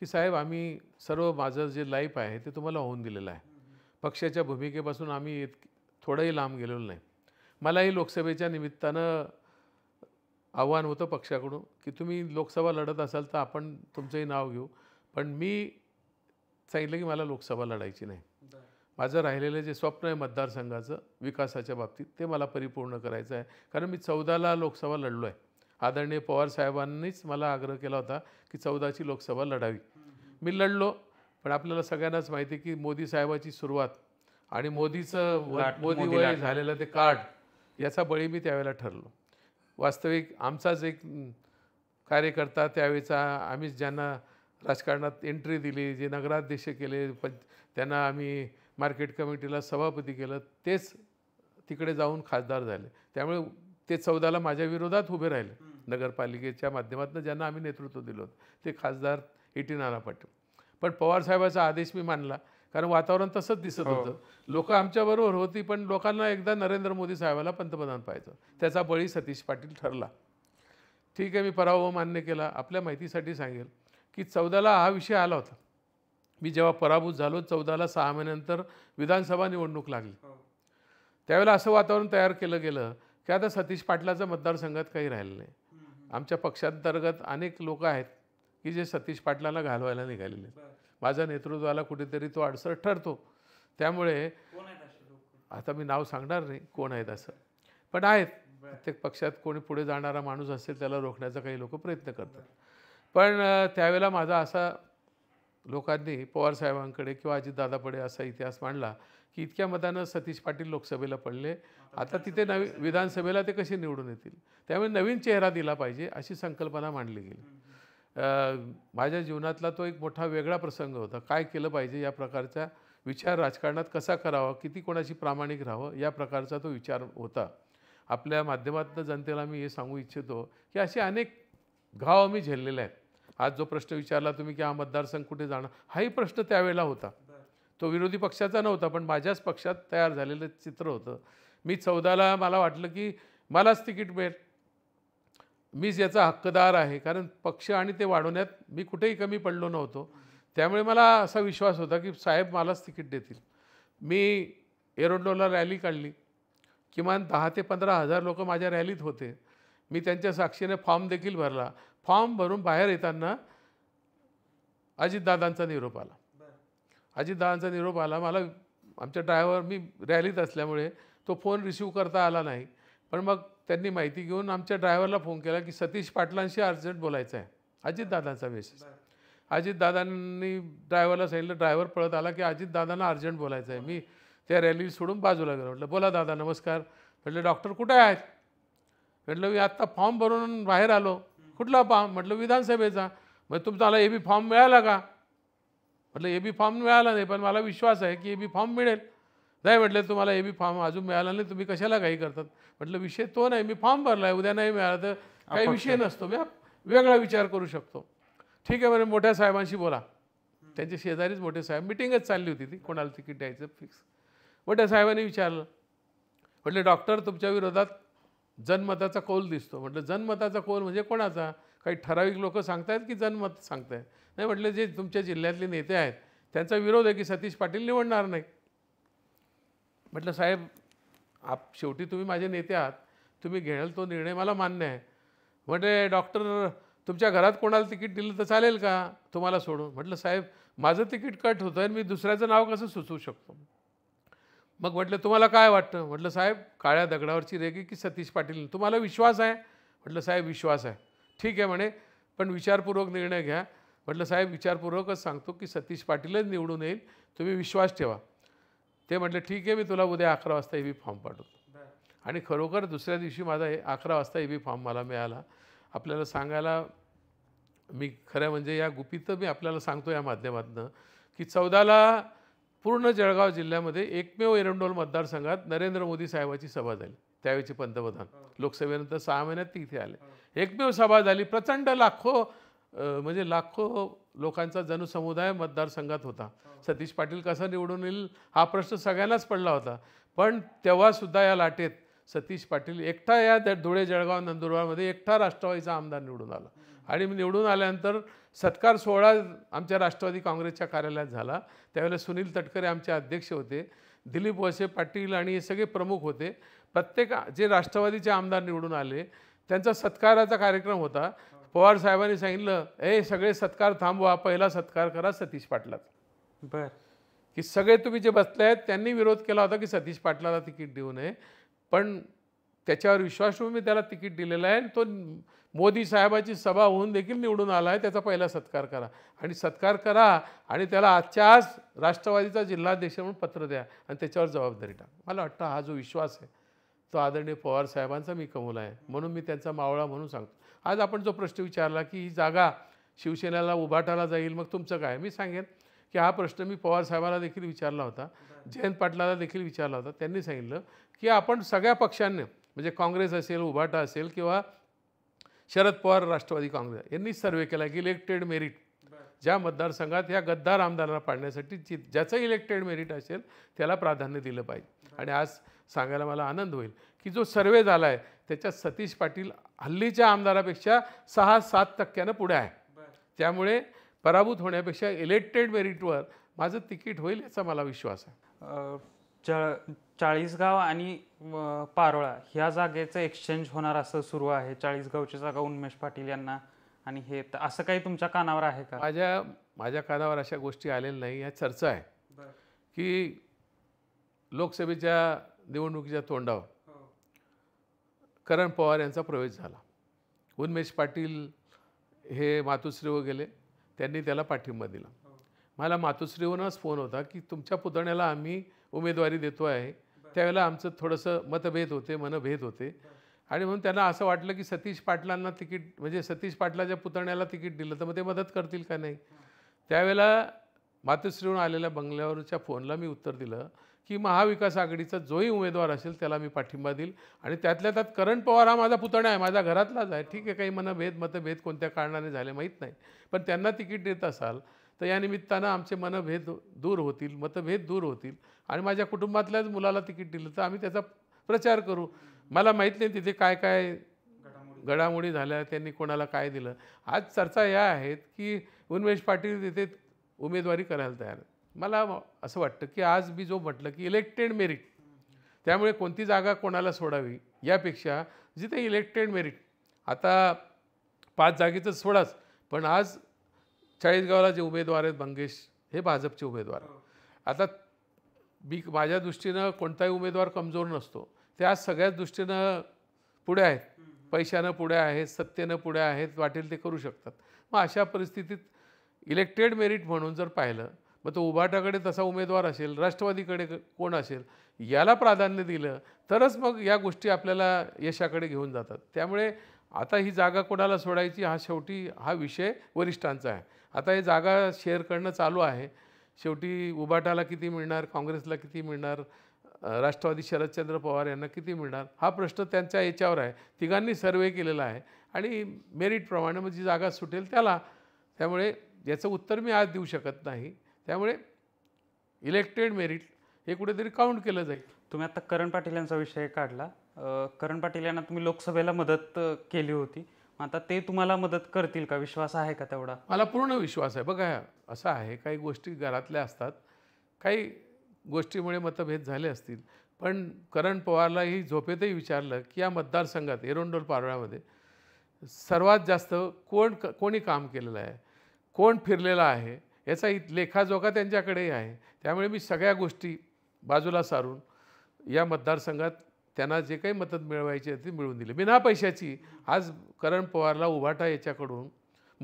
की साहेब आम्ही सर्व माझं जे लाईफ आहे ते तुम्हाला होऊन दिलेलं आहे पक्षाच्या भूमिकेपासून आम्ही थोडंही लांब गेलेलो नाही मलाही लोकसभेच्या निमित्तानं आव्हान होतं पक्षाकडून की तुम्ही लोकसभा लढत असाल तर आपण तुमचंही नाव घेऊ पण मी सांगितलं की मला लोकसभा लढायची नाही माझं राहिलेलं जे स्वप्न आहे मतदारसंघाचं विकासाच्या बाबतीत ते मला परिपूर्ण करायचं आहे कारण मी चौदाला लोकसभा लढलो आहे आदरणीय पवार साहेबांनीच मला आग्रह केला होता की चौदाची लोकसभा लढावी मी लढलो पण आपल्याला सगळ्यांनाच माहिती आहे की मोदी साहेबाची सुरुवात आणि मोदीचं मोदी वय झालेलं ते कार्ड याचा बळी मी त्यावेळेला ठरलो वास्तविक आमचाच एक कार्यकर्ता त्यावेळेचा आम्हीच ज्यांना राजकारणात एंट्री दिली जे नगराध्यक्ष केले पण त्यांना आम्ही मार्केट कमिटीला सभापती केलं तेच तिकडे जाऊन खासदार झाले त्यामुळे ते चौदाला माझ्या विरोधात उभे राहिले नगरपालिकेच्या माध्यमातून ज्यांना आम्ही नेतृत्व दिलं होतं ते खासदार A e T Nana Patil पण पवारसाहेबाचा आदेश मी मानला कारण वातावरण तसंच दिसत हो. होतं लोक आमच्याबरोबर होती पण लोकांना एकदा नरेंद्र मोदी साहेबाला पंतप्रधान पाहायचं त्याचा बळी सतीश पाटील ठरला ठीक आहे मी पराभव मान्य केला आपल्या माहितीसाठी सांगेल की चौदाला हा विषय आला होता मी जेव्हा पराभूत झालो चौदाला सहा महिन्यानंतर विधानसभा निवडणूक लागली हो. त्यावेळेला असं वातावरण तयार केलं गेलं की आता सतीश पाटलाचं मतदारसंघात काही राहिलं नाही आमच्या पक्षांतर्गत अनेक लोक आहेत की जे सतीश पाटलाला घालवायला निघालेले माझ्या नेतृत्वाला कुठेतरी तो अडसर ठरतो त्यामुळे आता मी नाव सांगणार नाही कोण आहेत असं पण आहेत प्रत्येक पक्षात कोणी पुढे जाणारा माणूस असेल त्याला रोखण्याचा काही लोक प्रयत्न करतात पण त्यावेळेला माझा असा लोकांनी पवारसाहेबांकडे किंवा दादापडे असा इतिहास मांडला की इतक्या मतानं सतीश पाटील लोकसभेला पडले आता तिथे नवी विधानसभेला ते कसे निवडून येतील त्यामुळे नवीन चेहरा दिला पाहिजे अशी संकल्पना मांडली गेली माझ्या जीवनातला तो एक मोठा वेगळा प्रसंग होता काय केलं पाहिजे या प्रकारचा विचार राजकारणात कसा करावा किती कोणाशी प्रामाणिक राहावं या प्रकारचा तो विचार होता आपल्या माध्यमातनं जनतेला मी हे सांगू इच्छितो की असे अनेक घाव आम्ही झेललेले आहेत आज जो प्रश्न विचारला तुम्ही की हा मतदारसंघ कुठे जाणार हाही प्रश्न त्यावेळेला होता तो विरोधी पक्षाचा नव्हता पण माझ्याच पक्षात तयार झालेलं चित्र होतं मी चौदाला मला वाटलं की मलाच तिकीट मिळेल मीच याचा हक्कदार आहे कारण पक्ष आणि ते वाढवण्यात मी कुठेही कमी पडलो नव्हतो त्यामुळे मला असा विश्वास होता की साहेब मलाच तिकीट देतील मी एरोडोला रॅली काढली किमान दहा ते पंधरा हजार लोक माझ्या रॅलीत होते मी त्यांच्या साक्षीने फॉर्म देखील भरला फॉर्म भरून बाहेर येताना अजितदादांचा निरोप आला अजितदादांचा निरोप आला मला आमच्या ड्रायव्हर मी रॅलीत असल्यामुळे तो फोन रिसीव करता आला नाही पण मग त्यांनी माहिती घेऊन आमच्या ड्रायव्हरला फोन केला की सतीश पाटलांशी अर्जंट बोलायचं आहे अजितदादांचा मेसेज अजितदादांनी ड्रायव्हरला सांगितलं ड्रायव्हर पळत आला की अजितदादांना अर्जंट बोलायचं आहे मी त्या रॅली सोडून बाजूला गेलो म्हटलं बोला दादा नमस्कार म्हटलं डॉक्टर कुठे आहेत म्हटलं मी आत्ता फॉर्म भरून बाहेर आलो कुठला फॉर्म म्हटलं विधानसभेचा मग तुम्हाला ए बी फॉर्म मिळाला का म्हटलं ए बी फॉर्म मिळाला नाही पण मला विश्वास आहे की ए बी फॉर्म मिळेल नाही म्हटलं तुम्हाला ए बी फॉर्म अजून मिळाला नाही तुम्ही कशाला काही करतात म्हटलं विषय तो नाही मी फॉर्म भरला आहे उद्या नाही मिळाला तर काही विषय नसतो मी वेगळा विचार करू शकतो ठीक आहे म्हणजे मोठ्या साहेबांशी बोला त्यांच्या शेजारीच मोठे साहेब मिटिंगच चालली होती ती कोणाला तिकीट द्यायचं फिक्स मोठ्या साहेबांनी विचारलं म्हटलं डॉक्टर तुमच्या विरोधात जनमताचा कौल दिसतो म्हटलं जनमताचा कौल म्हणजे कोणाचा काही ठराविक लोक सांगतायत की जनमत सांगतायत नाही म्हटलं जे तुमच्या जिल्ह्यातले नेते आहेत त्यांचा विरोध आहे की सतीश पाटील निवडणार नाही म्हटलं साहेब आप शेवटी तुम्ही माझे नेते आहात तुम्ही घेणार तो निर्णय मला मान्य आहे म्हटले डॉक्टर तुमच्या घरात कोणाला तिकीट दिलं तर चालेल का तुम्हाला सोडून म्हटलं साहेब माझं तिकीट कट होतं आणि मी दुसऱ्याचं नाव कसं सुचवू शकतो मग म्हटलं तुम्हाला काय वाटतं म्हटलं साहेब काळ्या दगडावरची रेगी की सतीश पाटील तुम्हाला विश्वास आहे म्हटलं साहेब विश्वास आहे ठीक आहे म्हणे पण विचारपूर्वक निर्णय घ्या म्हटलं साहेब विचारपूर्वकच सांगतो की सतीश पाटीलच निवडून येईल तुम्ही विश्वास ठेवा ते म्हटलं ठीक आहे मी तुला उद्या अकरा वाजता ए बी फॉर्म पाठवतो आणि खरोखर दुसऱ्या दिवशी माझा अकरा वाजता ए बी फॉर्म मला मिळाला आपल्याला सांगायला मी खरं म्हणजे या गुपित मी आपल्याला सांगतो या माध्यमातनं की चौदाला पूर्ण जळगाव जिल्ह्यामध्ये एकमेव एरंडोल मतदारसंघात नरेंद्र मोदी साहेबाची सभा झाली त्यावेळेचे पंतप्रधान लोकसभेनंतर सहा महिन्यात तिथे इथे आले एकमेव सभा झाली प्रचंड लाखो म्हणजे लाखो लोकांचा जनसमुदाय मतदारसंघात होता सतीश पाटील कसा निवडून येईल हा प्रश्न सगळ्यांनाच पडला होता पण तेव्हा सुद्धा या लाटेत सतीश पाटील एकटा या धुळे जळगाव नंदुरबारमध्ये एकटा राष्ट्रवादीचा आमदार निवडून आला आणि मी निवडून आल्यानंतर सत्कार सोहळा आमच्या राष्ट्रवादी काँग्रेसच्या कार्यालयात झाला त्यावेळेला सुनील तटकरे आमचे अध्यक्ष होते दिलीप वळसे पाटील आणि हे सगळे प्रमुख होते प्रत्येक जे राष्ट्रवादीचे आमदार निवडून आले त्यांचा सत्काराचा कार्यक्रम होता पवार साहेबांनी सांगितलं ए सगळे सत्कार थांबवा पहिला सत्कार करा सतीश पाटलाचा बरं की सगळे तुम्ही जे बसले आहेत त्यांनी विरोध केला होता की सतीश पाटलाला तिकीट देऊ नये पण त्याच्यावर विश्वास ठेवून मी त्याला तिकीट दिलेलं आहे आणि तो मोदी साहेबाची सभा होऊन देखील निवडून आला आहे त्याचा पहिला सत्कार करा आणि सत्कार करा आणि त्याला आजच्या आज राष्ट्रवादीचा जिल्हाध्यक्ष म्हणून पत्र द्या आणि त्याच्यावर जबाबदारी टाका मला वाटतं हा जो विश्वास आहे तो आदरणीय पवार साहेबांचा मी कमवला आहे म्हणून मी त्यांचा मावळा म्हणून सांगतो आज आपण जो प्रश्न विचारला की ही जागा शिवसेनेला उभाटाला जाईल मग तुमचं काय मी सांगेन की हा प्रश्न मी पवार साहेबांना देखील विचारला होता जयंत पाटलाला देखील विचारला होता त्यांनी सांगितलं की आपण सगळ्या पक्षांनी म्हणजे काँग्रेस असेल उभाटा असेल किंवा शरद पवार राष्ट्रवादी काँग्रेस यांनी सर्वे केला की इलेक्टेड मेरिट ज्या मतदारसंघात या गद्दार आमदारांना पाडण्यासाठी जी ज्याचं इलेक्टेड मेरिट असेल त्याला प्राधान्य दिलं पाहिजे आणि आज सांगायला मला आनंद होईल की जो सर्वे झाला आहे त्याच्यात सतीश पाटील हल्लीच्या आमदारापेक्षा सहा सात टक्क्यानं पुढे आहे त्यामुळे पराभूत होण्यापेक्षा इलेक्टेड मेरिटवर माझं तिकीट होईल याचा मला विश्वास आहे जळ चाळीसगाव आणि पारोळा ह्या जागेचं एक्सचेंज होणार असं सुरू आहे चाळीसगावची जागा उन्मेश पाटील यांना आणि हे असं काही तुमच्या कानावर आहे का माझ्या माझ्या कानावर अशा गोष्टी आलेल्या नाही या चर्चा आहे की लोकसभेच्या निवडणुकीच्या तोंडावर हो. करण पवार यांचा प्रवेश झाला उन्मेश पाटील हे मातुश्रीवर वगैरे त्यांनी त्याला पाठिंबा दिला मला मातोश्रीवरूनच फोन होता की तुमच्या पुतण्याला आम्ही उमेदवारी देतो आहे त्यावेळेला आमचं थोडंसं मतभेद होते मनभेद होते आणि म्हणून त्यांना असं वाटलं की सतीश पाटलांना तिकीट म्हणजे सतीश पाटलाच्या पुतण्याला तिकीट दिलं तर मग ते मदत करतील का नाही त्यावेळेला मातोश्रीहून आलेल्या बंगल्यावरच्या फोनला मी उत्तर दिलं की महाविकास आघाडीचा जोही उमेदवार असेल त्याला मी पाठिंबा देईल आणि त्यातल्या त्यात करण पवार हा माझा पुतणा आहे माझ्या घरातलाच आहे ठीक आहे काही मनभेद मतभेद कोणत्या कारणाने झाले माहीत नाही पण त्यांना तिकीट देत असाल तर या निमित्तानं आमचे मनभेद दूर होतील मतभेद दूर होतील आणि माझ्या कुटुंबातल्याच मुलाला तिकीट दिलं तर आम्ही त्याचा प्रचार करू मला माहीत नाही तिथे काय काय घडामोडी झाल्या त्यांनी कोणाला काय दिलं आज चर्चा या आहेत की उन्मेश पाटील तिथे उमेदवारी करायला तयार मला असं वाटतं की आज मी जो म्हटलं की इलेक्टेड मेरिट त्यामुळे कोणती जागा कोणाला सोडावी यापेक्षा जिथे इलेक्टेड मेरिट आता पाच जागेचं सोडाच पण आज चाळीसगावला जे उमेदवार आहेत मंगेश हे भाजपचे उमेदवार आता मी माझ्या दृष्टीनं कोणताही उमेदवार कमजोर नसतो त्या सगळ्याच दृष्टीनं पुढे आहेत पैशानं पुढे आहेत सत्तेनं पुढे आहेत वाटेल ते करू शकतात मग अशा परिस्थितीत इलेक्टेड मेरिट म्हणून जर पाहिलं मग तो उभाटाकडे तसा उमेदवार असेल राष्ट्रवादीकडे कोण असेल याला प्राधान्य दिलं तरच मग या गोष्टी आपल्याला यशाकडे घेऊन जातात त्यामुळे आता ही जागा कोणाला सोडायची हा शेवटी हा विषय वरिष्ठांचा आहे आता हे जागा शेअर करणं चालू आहे शेवटी उबाटाला किती मिळणार काँग्रेसला किती मिळणार राष्ट्रवादी शरदचंद्र पवार यांना किती मिळणार हा प्रश्न त्यांच्या याच्यावर आहे तिघांनी सर्वे केलेला आहे आणि मेरिटप्रमाणे जी जागा सुटेल त्याला त्यामुळे याचं उत्तर मी आज देऊ शकत नाही त्यामुळे इलेक्टेड मेरिट हे कुठेतरी काउंट केलं जाईल तुम्ही आता करण पाटील यांचा विषय काढला करण पाटील यांना तुम्ही लोकसभेला मदत केली होती आता ते तुम्हाला मदत करतील का विश्वास आहे का तेवढा मला पूर्ण विश्वास आहे बघा असं आहे काही गोष्टी घरातल्या असतात काही गोष्टीमुळे मतभेद झाले असतील पण करण पवारलाही झोपेतही विचारलं की या मतदारसंघात एरोंडोल पारोळ्यामध्ये सर्वात जास्त कोण कोणी काम केलेलं आहे कोण फिरलेला आहे याचा लेखाजोखा त्यांच्याकडेही आहे त्यामुळे मी सगळ्या गोष्टी बाजूला सारून या मतदारसंघात त्यांना जे काही मदत मिळवायची ती मिळवून दिली बिना पैशाची आज करण पवारला उभाटा याच्याकडून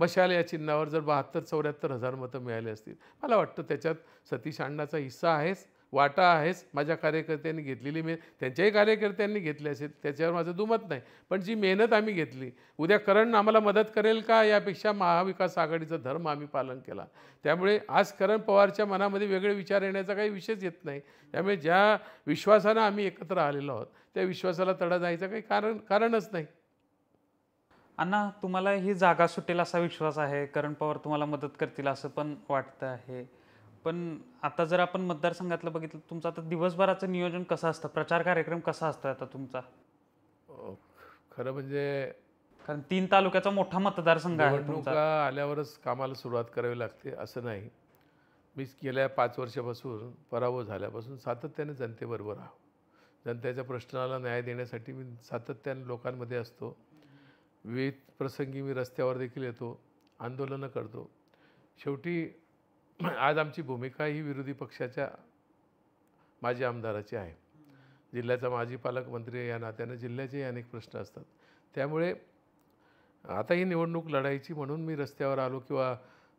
मशाल या चिन्हावर जर बहात्तर चौऱ्याहत्तर हजार मतं मिळाली असतील मला वाटतं त्याच्यात सतीश अण्णाचा हिस्सा आहेच वाटा आहेच माझ्या कार्यकर्त्यांनी घेतलेली मे त्यांच्याही कार्यकर्त्यांनी घेतली असेल त्याच्यावर माझं दुमत नाही पण जी मेहनत आम्ही घेतली उद्या करण आम्हाला मदत करेल का यापेक्षा महाविकास आघाडीचा धर्म आम्ही पालन केला त्यामुळे आज करण पवारच्या मनामध्ये वेगळे विचार येण्याचा काही विषयच येत नाही त्यामुळे ज्या विश्वासानं आम्ही एकत्र आलेलो आहोत त्या विश्वासाला तडा जायचा काही कारण कारणच नाही अण्णा तुम्हाला ही जागा सुटेल असा विश्वास आहे करण पवार तुम्हाला मदत करतील असं पण वाटतं आहे पण आता जर आपण मतदारसंघातलं बघितलं तुमचं आता दिवसभराचं नियोजन कसं असतं प्रचार कार्यक्रम कसा असतो आता तुमचा खरं म्हणजे कारण तीन तालुक्याचा मोठा मतदारसंघ आहे तुमचा आल्यावरच कामाला सुरुवात करावी लागते असं नाही मी गेल्या पाच वर्षापासून पराभव झाल्यापासून सातत्याने जनतेबरोबर आहो जनतेच्या प्रश्नाला न्याय देण्यासाठी मी सातत्याने लोकांमध्ये असतो विविध प्रसंगी मी रस्त्यावर देखील येतो आंदोलनं करतो शेवटी आज आमची भूमिका ही विरोधी पक्षाच्या माजी आमदाराची आहे जिल्ह्याचा माजी पालकमंत्री या नात्याने जिल्ह्याचेही अनेक प्रश्न असतात त्यामुळे आता ही निवडणूक लढायची म्हणून मी रस्त्यावर आलो किंवा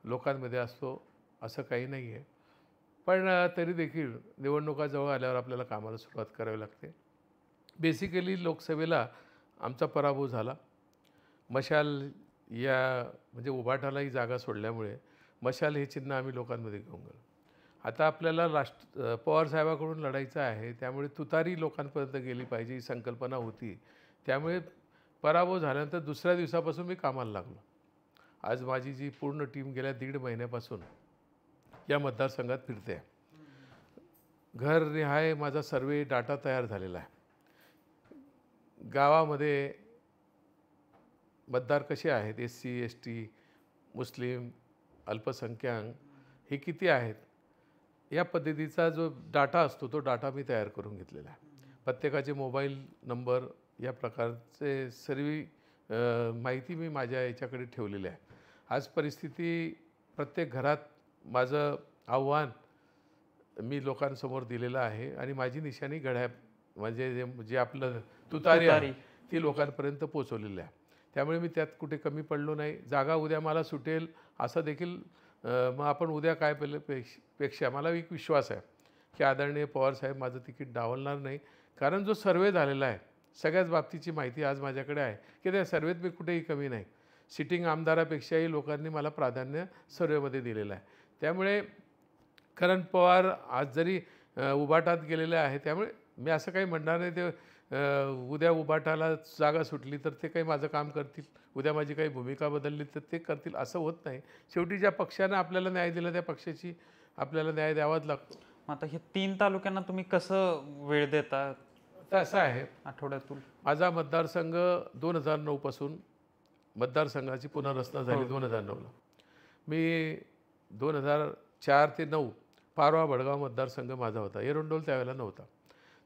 लोकांमध्ये असतो असं काही नाही आहे पण तरी देखील निवडणुका जवळ आल्यावर आपल्याला कामाला सुरुवात करावी लागते बेसिकली लोकसभेला आमचा पराभव झाला मशाल या म्हणजे उभाटालाही ही जागा सोडल्यामुळे मशाल हे चिन्ह आम्ही लोकांमध्ये घेऊन गेलो आता आपल्याला राष्ट्र पवारसाहेबाकडून लढायचं आहे त्यामुळे तुतारी लोकांपर्यंत गेली पाहिजे ही संकल्पना होती त्यामुळे पराभव झाल्यानंतर दुसऱ्या दिवसापासून मी कामाला लागलो आज माझी जी पूर्ण टीम गेल्या दीड महिन्यापासून या मतदारसंघात फिरते घरनिहाय माझा सर्वे डाटा तयार झालेला आहे गावामध्ये मतदार कसे आहेत एस सी एस टी मुस्लिम अल्पसंख्याक हे किती आहेत या पद्धतीचा जो डाटा असतो तो डाटा मी तयार करून घेतलेला आहे प्रत्येकाचे मोबाईल नंबर या प्रकारचे सर्व माहिती मी माझ्या याच्याकडे ठेवलेली आहे आज परिस्थिती प्रत्येक घरात माझं आव्हान मी लोकांसमोर दिलेलं आहे आणि माझी निशाणी घड्या म्हणजे जे जे आपलं तुतारी आहे ती लोकांपर्यंत पोचवलेली आहे त्यामुळे मी त्यात कुठे कमी पडलो नाही जागा उद्या मला सुटेल असं देखील मग आपण उद्या काय पहिले पेक्ष पेक्षा मला एक विश्वास आहे की आदरणीय पवारसाहेब माझं तिकीट डावलणार नाही कारण जो सर्वे झालेला आहे सगळ्याच बाबतीची माहिती आज माझ्याकडे आहे की त्या सर्वेत मी कुठेही कमी नाही सिटिंग आमदारापेक्षाही लोकांनी मला प्राधान्य सर्वेमध्ये दिलेलं आहे त्यामुळे करण पवार आज जरी उबाटात गेलेले आहे त्यामुळे मी असं काही म्हणणार नाही ते उद्या उबाटाला जागा सुटली तर ते काही माझं काम करतील उद्या माझी काही भूमिका बदलली तर ते करतील असं होत नाही शेवटी ज्या पक्षानं आपल्याला न्याय दिला त्या पक्षाची आपल्याला न्याय द्यावाच लागतो मग आता हे तीन तालुक्यांना तुम्ही कसं वेळ देता असं आहे आठवड्यातून माझा मतदारसंघ दोन हजार नऊपासून मतदारसंघाची पुनर्रचना झाली हो. दोन हजार नऊला मी दोन हजार चार ते नऊ पारवा भडगाव मतदारसंघ माझा होता एरंडोल त्यावेळेला नव्हता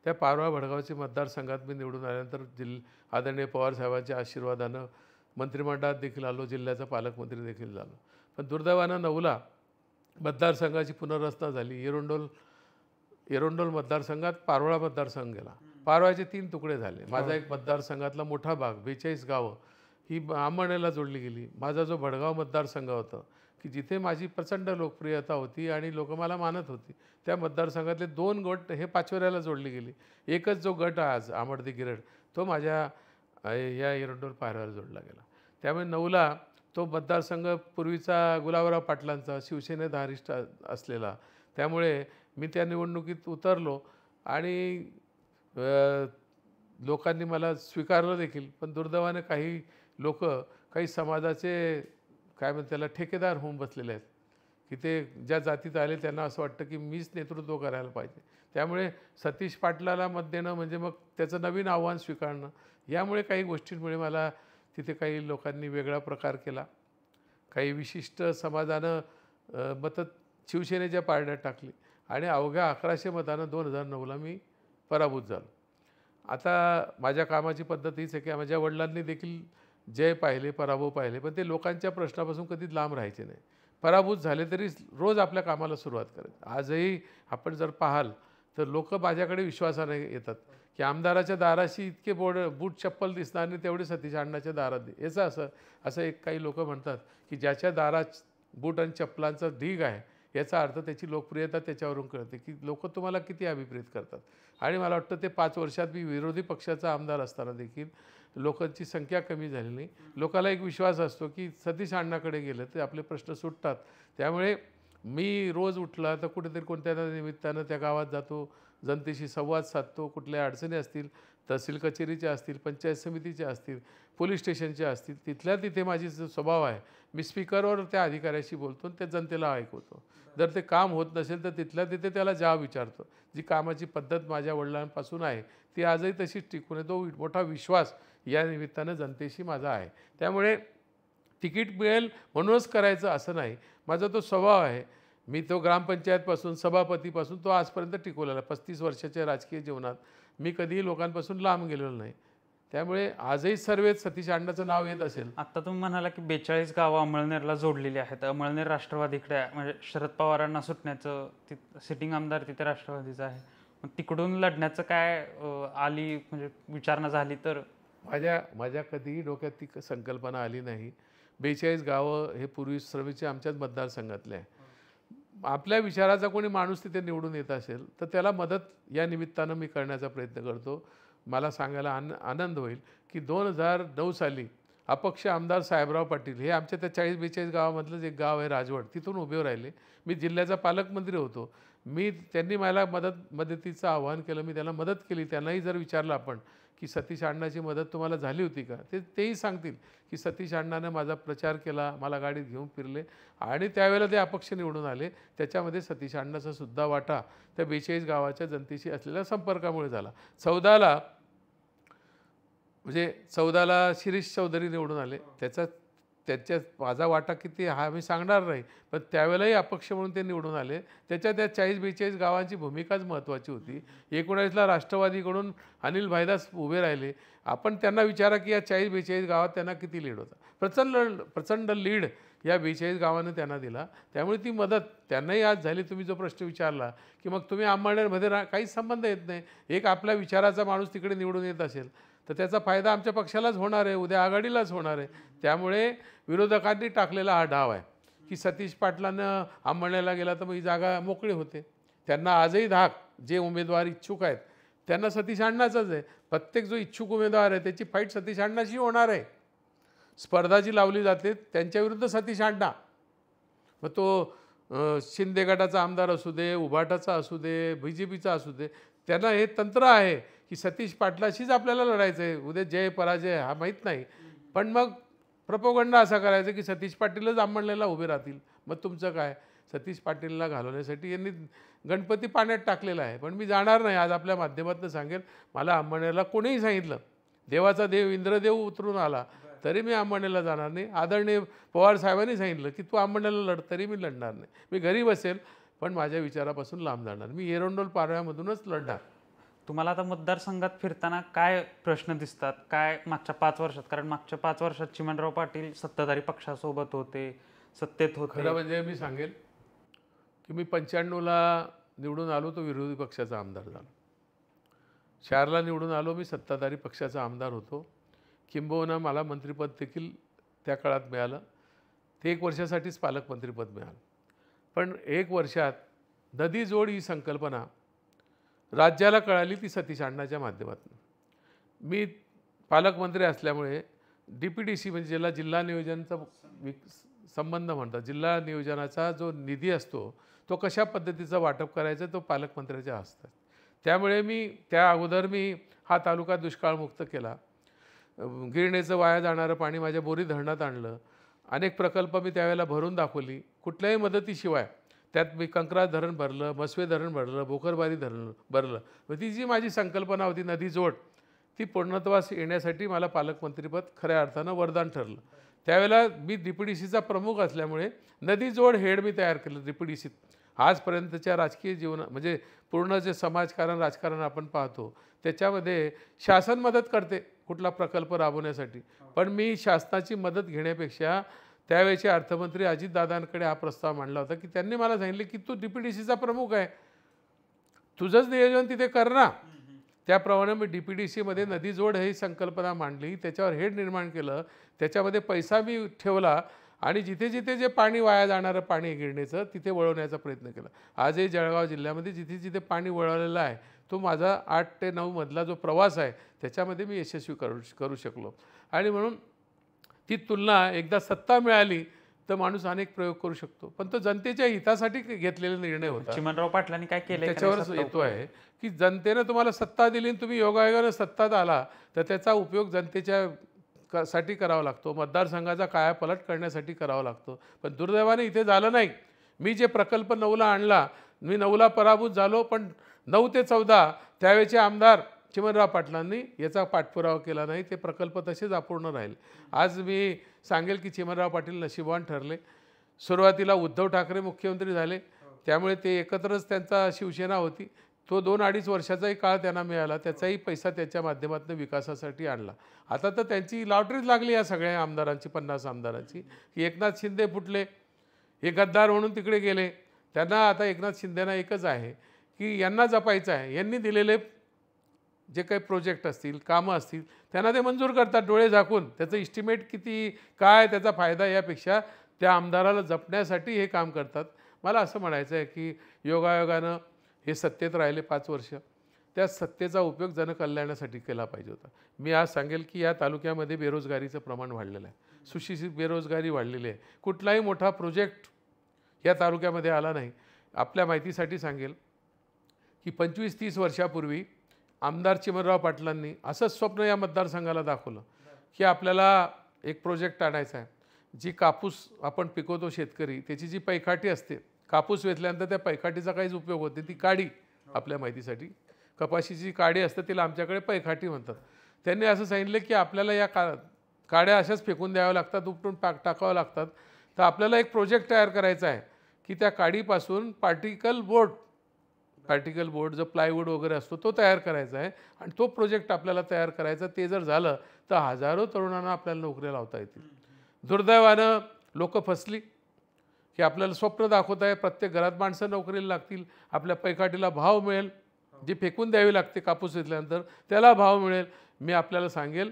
त्या पारवा भडगावच्या मतदारसंघात मी निवडून आल्यानंतर जिल आदरणीय पवारसाहेबांच्या आशीर्वादानं मंत्रिमंडळात देखील आलो जिल्ह्याचा पालकमंत्री देखील झालो पण दुर्दैवानं नऊला मतदारसंघाची पुनर्रचना झाली एरोंडोल एरोंडोल मतदारसंघात पारोळा मतदारसंघ गेला पारोळ्याचे तीन तुकडे झाले माझा एक मतदारसंघातला मोठा भाग बेचाळीस गावं ही आमणेला जोडली गेली माझा जो भडगाव मतदारसंघ होता की जिथे माझी प्रचंड लोकप्रियता होती आणि लोक मला मानत होती त्या मतदारसंघातले दोन गट हे पाचवऱ्याला जोडले गेले एकच जो गट आज आमडदी गिरड तो माझ्या या एरंडोर पायऱ्याला जोडला गेला त्यामुळे नऊला तो मतदारसंघ पूर्वीचा गुलाबराव पाटलांचा शिवसेनेत असलेला त्यामुळे मी त्या निवडणुकीत उतरलो आणि लोकांनी मला स्वीकारलं देखील पण दुर्दैवाने काही लोक काही समाजाचे काय म्हणतात त्याला ठेकेदार होऊन बसलेले आहेत की ते ज्या जातीत आले त्यांना असं वाटतं की मीच नेतृत्व करायला पाहिजे त्यामुळे सतीश पाटलाला मत देणं म्हणजे मग त्याचं नवीन आव्हान स्वीकारणं यामुळे काही गोष्टींमुळे मला तिथे काही लोकांनी वेगळा प्रकार केला काही विशिष्ट समाजानं मत शिवसेनेच्या पारड्यात टाकली आणि अवघ्या अकराशे मतानं दोन हजार नऊला मी पराभूत झालो आता माझ्या कामाची पद्धत हीच आहे की माझ्या वडिलांनी देखील जय पाहिले पराभव पाहिले पण ते लोकांच्या प्रश्नापासून कधीच लांब राहायचे नाही पराभूत झाले तरी रोज आपल्या कामाला सुरुवात करत आजही आपण जर पाहाल तर लोक माझ्याकडे विश्वासाने येतात की आमदाराच्या दाराशी इतके बोर्ड बूट चप्पल दिसणार नाही तेवढे सतीश अण्णाच्या दारात याचं असं असं एक काही लोक म्हणतात की ज्याच्या दारात बूट आणि चप्पलांचा ढीग आहे याचा अर्थ त्याची लोकप्रियता त्याच्यावरून कळते की लोक तुम्हाला किती अभिप्रेत करतात आणि मला वाटतं ते पाच वर्षात मी विरोधी पक्षाचा आमदार असताना देखील लोकांची संख्या कमी झाली नाही लोकाला एक विश्वास असतो की सतीश अण्णाकडे गेलं ते आपले प्रश्न सुटतात त्यामुळे मी रोज उठला तर कुठेतरी कोणत्या ना निमित्तानं त्या गावात जातो जनतेशी संवाद साधतो कुठल्या अडचणी असतील तहसील कचेरीच्या असतील पंचायत समितीच्या असतील पोलीस स्टेशनच्या असतील तिथल्या तिथे माझी जो स्वभाव आहे मी स्पीकरवर त्या अधिकाऱ्याशी बोलतो आणि ते जनतेला ऐकवतो जर ते काम होत नसेल तर तिथल्या तिथे त्याला जा विचारतो जी कामाची पद्धत माझ्या वडिलांपासून आहे ती आजही तशीच टिकून आहे तो मोठा विश्वास या निमित्तानं जनतेशी माझा आहे त्यामुळे तिकीट मिळेल म्हणूनच करायचं असं नाही माझा तो स्वभाव आहे मी तो ग्रामपंचायतपासून सभापतीपासून तो आजपर्यंत टिकवलेला पस्तीस वर्षाच्या राजकीय जीवनात मी कधीही लोकांपासून लांब गेलेलो नाही त्यामुळे आजही सर्वेत सतीश अण्णाचं नाव येत असेल आता तुम्ही म्हणाला की बेचाळीस गावं अमळनेरला जोडलेली आहेत अमळनेर राष्ट्रवादीकडे म्हणजे शरद पवारांना सुटण्याचं सिटिंग आमदार तिथे राष्ट्रवादीचं आहे मग तिकडून लढण्याचं काय आली म्हणजे विचारणा झाली तर माझ्या माझ्या कधीही डोक्यात ती संकल्पना आली नाही बेचाळीस गावं हे पूर्वी सर्वेचे आमच्याच मतदारसंघातले आहे आपल्या विचाराचा कोणी माणूस तिथे निवडून येत असेल तर त्याला मदत या निमित्तानं मी करण्याचा प्रयत्न करतो मला सांगायला आन आनंद होईल की दोन हजार नऊ साली अपक्ष आमदार साहेबराव पाटील हे आमच्या त्या चाळीस बेचाळीस गावामधलंच एक गाव आहे राजवड तिथून उभे राहिले मी जिल्ह्याचा पालकमंत्री होतो मी त्यांनी मला मदत मदतीचं आवाहन केलं मी त्यांना मदत केली त्यांनाही जर विचारलं आपण की सतीश अण्णाची मदत तुम्हाला झाली होती का ते तेही सांगतील की सतीश अण्णानं माझा प्रचार केला मला गाडीत घेऊन फिरले आणि त्यावेळेला ते अपक्ष निवडून आले त्याच्यामध्ये सतीश अण्णाचा सुद्धा वाटा त्या बेचाळीस गावाच्या जनतेशी असलेल्या संपर्कामुळे झाला चौदाला म्हणजे चौदाला शिरीष चौधरी निवडून आले त्याचा त्याच्यात माझा वाटा किती हा मी सांगणार नाही पण त्यावेळेलाही अपक्ष म्हणून ते निवडून आले त्याच्या त्या चाळीस बेचाळीस गावांची भूमिकाच महत्त्वाची होती एकोणावीसला राष्ट्रवादीकडून अनिल भाईदास उभे राहिले आपण त्यांना विचारा की या चाळीस बेचाळीस गावात त्यांना किती लीड होता प्रचंड प्रचंड लीड या बेचाळीस गावानं त्यांना दिला त्यामुळे ती मदत त्यांनाही आज झाली तुम्ही जो प्रश्न विचारला की मग तुम्ही आंबाडण्यामध्ये रा काहीच संबंध येत नाही एक आपल्या विचाराचा माणूस तिकडे निवडून येत असेल तर त्याचा फायदा आमच्या पक्षालाच होणार आहे उद्या आघाडीलाच होणार आहे त्यामुळे विरोधकांनी टाकलेला हा डाव आहे की सतीश पाटलानं आंबण्याला गेला तर मग ही जागा मोकळी होते त्यांना आजही धाक जे उमेदवार इच्छुक आहेत त्यांना सतीश अण्णाचाच आहे प्रत्येक जो इच्छुक उमेदवार आहे त्याची फाईट सतीश अण्णाशी होणार आहे स्पर्धा जी लावली जाते त्यांच्याविरुद्ध सतीश अण्णा मग तो शिंदे गटाचा आमदार असू दे उभाटाचा असू दे बी जे पीचा असू दे त्यांना हे तंत्र आहे की सतीश पाटलाशीच आपल्याला लढायचं आहे उद्या जय पराजय हा माहीत नाही पण मग प्रपोगंड असा करायचा की सतीश पाटीलच आंबणलेला उभे राहतील मग तुमचं काय सतीश पाटीलला घालवण्यासाठी यांनी गणपती पाण्यात टाकलेला आहे पण मी जाणार नाही आज आपल्या माध्यमातून सांगेल मला आंबणेला कोणीही सांगितलं देवाचा देव इंद्रदेव उतरून आला तरी मी आंबणेला जाणार नाही आदरणीय पवार साहेबांनी सांगितलं की तू आंबणेला लढ तरी मी लढणार नाही मी घरी बसेल पण माझ्या विचारापासून लांब जाणार मी एरोंडोल पारव्यामधूनच लढणार तुम्हाला आता मतदारसंघात फिरताना काय प्रश्न दिसतात काय मागच्या पाच वर्षात कारण मागच्या पाच वर्षात चिमणराव पाटील सत्ताधारी पक्षासोबत होते सत्तेत होते खरं म्हणजे मी सांगेल की मी पंच्याण्णवला निवडून आलो तो विरोधी पक्षाचा आमदार झालो चारला निवडून आलो मी सत्ताधारी पक्षाचा आमदार होतो किंबहुना मला मंत्रिपद देखील त्या काळात मिळालं ते एक वर्षासाठीच पालकमंत्रीपद मिळालं पण एक वर्षात जोड ही संकल्पना राज्याला कळाली ती सतीश अण्णाच्या माध्यमातून मी पालकमंत्री असल्यामुळे डी पी डी सी म्हणजे ज्याला जिल्हा नियोजनचा संबंध म्हणतात जिल्हा नियोजनाचा जो निधी असतो तो कशा पद्धतीचा वाटप करायचं तो पालकमंत्र्याच्या असतात त्यामुळे मी त्या अगोदर मी हा तालुका दुष्काळमुक्त केला गिरणेचं वाया जाणारं पाणी माझ्या बोरी धरणात आणलं अनेक प्रकल्प मी त्यावेळेला भरून दाखवली कुठल्याही मदतीशिवाय त्यात मी कंकराज धरण भरलं मस्वे धरण भरलं बोकरबारी धरण भरलं मग ती जी माझी संकल्पना होती नदीजोड ती पूर्णत्वास येण्यासाठी मला पालकमंत्रीपद खऱ्या अर्थानं वरदान ठरलं त्यावेळेला मी डीपीडीसीचा प्रमुख असल्यामुळे नदीजोड हेड मी तयार केलं डीपीडीसीत आजपर्यंतच्या राजकीय जीवन म्हणजे पूर्ण जे समाजकारण राजकारण आपण पाहतो त्याच्यामध्ये शासन मदत करते कुठला प्रकल्प राबवण्यासाठी पण मी शासनाची मदत घेण्यापेक्षा त्यावेळेचे अर्थमंत्री अजितदादांकडे हा प्रस्ताव मांडला होता की त्यांनी मला सांगितले की तू डी पी डी सीचा प्रमुख आहे तुझंच नियोजन तिथे कर ना त्याप्रमाणे मी डी पी डी सीमध्ये जोड ही संकल्पना मांडली त्याच्यावर हेड निर्माण केलं त्याच्यामध्ये पैसा मी ठेवला आणि जिथे जिथे जे पाणी वाया जाणारं पाणी गिरणीचं तिथे वळवण्याचा प्रयत्न केला आजही जळगाव जिल्ह्यामध्ये जिथे जिथे पाणी वळवलेलं आहे तो माझा आठ ते नऊमधला जो प्रवास आहे त्याच्यामध्ये मी यशस्वी करू करू शकलो आणि म्हणून ती तुलना एकदा सत्ता मिळाली तर माणूस अनेक प्रयोग करू शकतो पण तो जनतेच्या हितासाठी घेतलेले निर्णय होता चिमनराव पाटलांनी काय केलं त्याच्यावर येतो आहे की जनतेनं तुम्हाला सत्ता दिली आणि तुम्ही योगायोगानं सत्तात आला तर त्याचा उपयोग जनतेच्या क साठी करावा लागतो मतदारसंघाचा कायापलट करण्यासाठी करावा लागतो पण दुर्दैवाने इथे झालं नाही मी जे प्रकल्प नऊला आणला मी नऊला पराभूत झालो पण नऊ ते चौदा त्यावेळेचे आमदार चिमनराव पाटलांनी याचा पाठपुरावा केला नाही ते प्रकल्प तसेच अपूर्ण राहील आज मी सांगेल की चिमनराव पाटील नशिबवान ठरले सुरुवातीला उद्धव ठाकरे मुख्यमंत्री झाले त्यामुळे ते एकत्रच त्यांचा शिवसेना होती तो दोन अडीच वर्षाचाही काळ त्यांना मिळाला त्याचाही पैसा त्याच्या माध्यमातून विकासासाठी आणला आता तर त्यांची लॉटरीच लागली या सगळ्या आमदारांची पन्नास आमदारांची की एकनाथ शिंदे फुटले हे गद्दार म्हणून तिकडे गेले त्यांना आता एकनाथ शिंदेना एकच आहे की यांना जपायचं आहे यांनी दिलेले जे काही प्रोजेक्ट असतील कामं असतील त्यांना ते मंजूर करतात डोळे झाकून त्याचं इस्टिमेट किती काय त्याचा फायदा यापेक्षा त्या आमदाराला जपण्यासाठी हे काम करतात मला असं म्हणायचं आहे की योगायोगानं हे सत्तेत राहिले पाच वर्ष त्या सत्तेचा उपयोग जनकल्याणासाठी केला पाहिजे होता मी आज सांगेल की या तालुक्यामध्ये बेरोजगारीचं प्रमाण वाढलेलं आहे सुशिक्षित बेरोजगारी वाढलेली आहे कुठलाही मोठा प्रोजेक्ट या तालुक्यामध्ये आला नाही आपल्या माहितीसाठी सांगेल की पंचवीस तीस वर्षापूर्वी आमदार चिमनराव पाटलांनी असंच स्वप्न या मतदारसंघाला दाखवलं की आपल्याला एक प्रोजेक्ट आणायचा आहे जी कापूस आपण पिकवतो शेतकरी त्याची जी पैकाठी असते कापूस वेचल्यानंतर त्या पैकाठीचा काहीच उपयोग होते ती काडी आपल्या माहितीसाठी कपाशीची काडी असते तिला आमच्याकडे पैखाटी म्हणतात त्यांनी असं सांगितलं की आपल्याला या का काड्या अशाच फेकून द्याव्या लागतात उपटून टाक टाकाव्या लागतात तर आपल्याला एक प्रोजेक्ट तयार करायचा आहे की त्या काडीपासून पार्टिकल बोट पार्टिकल बोर्ड जो प्लायवूड वगैरे असतो तो तयार करायचा आहे आणि तो प्रोजेक्ट आपल्याला तयार करायचा ते जर झालं तर हजारो तरुणांना आपल्याला नोकऱ्या लावता येतील दुर्दैवानं लोक फसली की आपल्याला स्वप्न दाखवत आहे प्रत्येक घरात माणसं नोकरीला लागतील आपल्या पैकाटीला भाव मिळेल जी फेकून द्यावी लागते कापूस घेतल्यानंतर त्याला भाव मिळेल मी आपल्याला सांगेल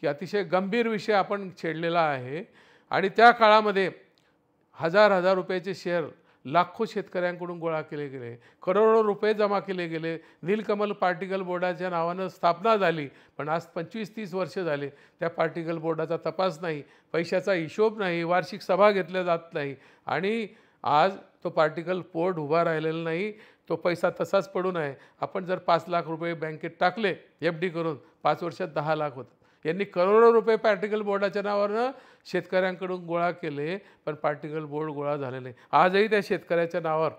की अतिशय गंभीर विषय आपण छेडलेला आहे आणि त्या काळामध्ये हजार हजार रुपयाचे शेअर लाखो शेतकऱ्यांकडून गोळा केले गेले करोडो रुपये जमा केले गेले नीलकमल पार्टिकल बोर्डाच्या नावानं स्थापना झाली पण आज पंचवीस तीस वर्ष झाले त्या पार्टिकल बोर्डाचा तपास नाही पैशाचा हिशोब नाही वार्षिक सभा घेतल्या जात नाही आणि आज तो पार्टिकल पोर्ट उभा राहिलेला नाही तो पैसा तसाच पडून आहे आपण जर पाच लाख रुपये बँकेत टाकले एफ डी करून पाच वर्षात दहा लाख होतं यांनी करोडो रुपये पार्टिकल बोर्डाच्या नावावर शेतकऱ्यांकडून गोळा केले पण पार्टिकल बोर्ड गोळा झालेले आजही त्या शेतकऱ्याच्या नावावर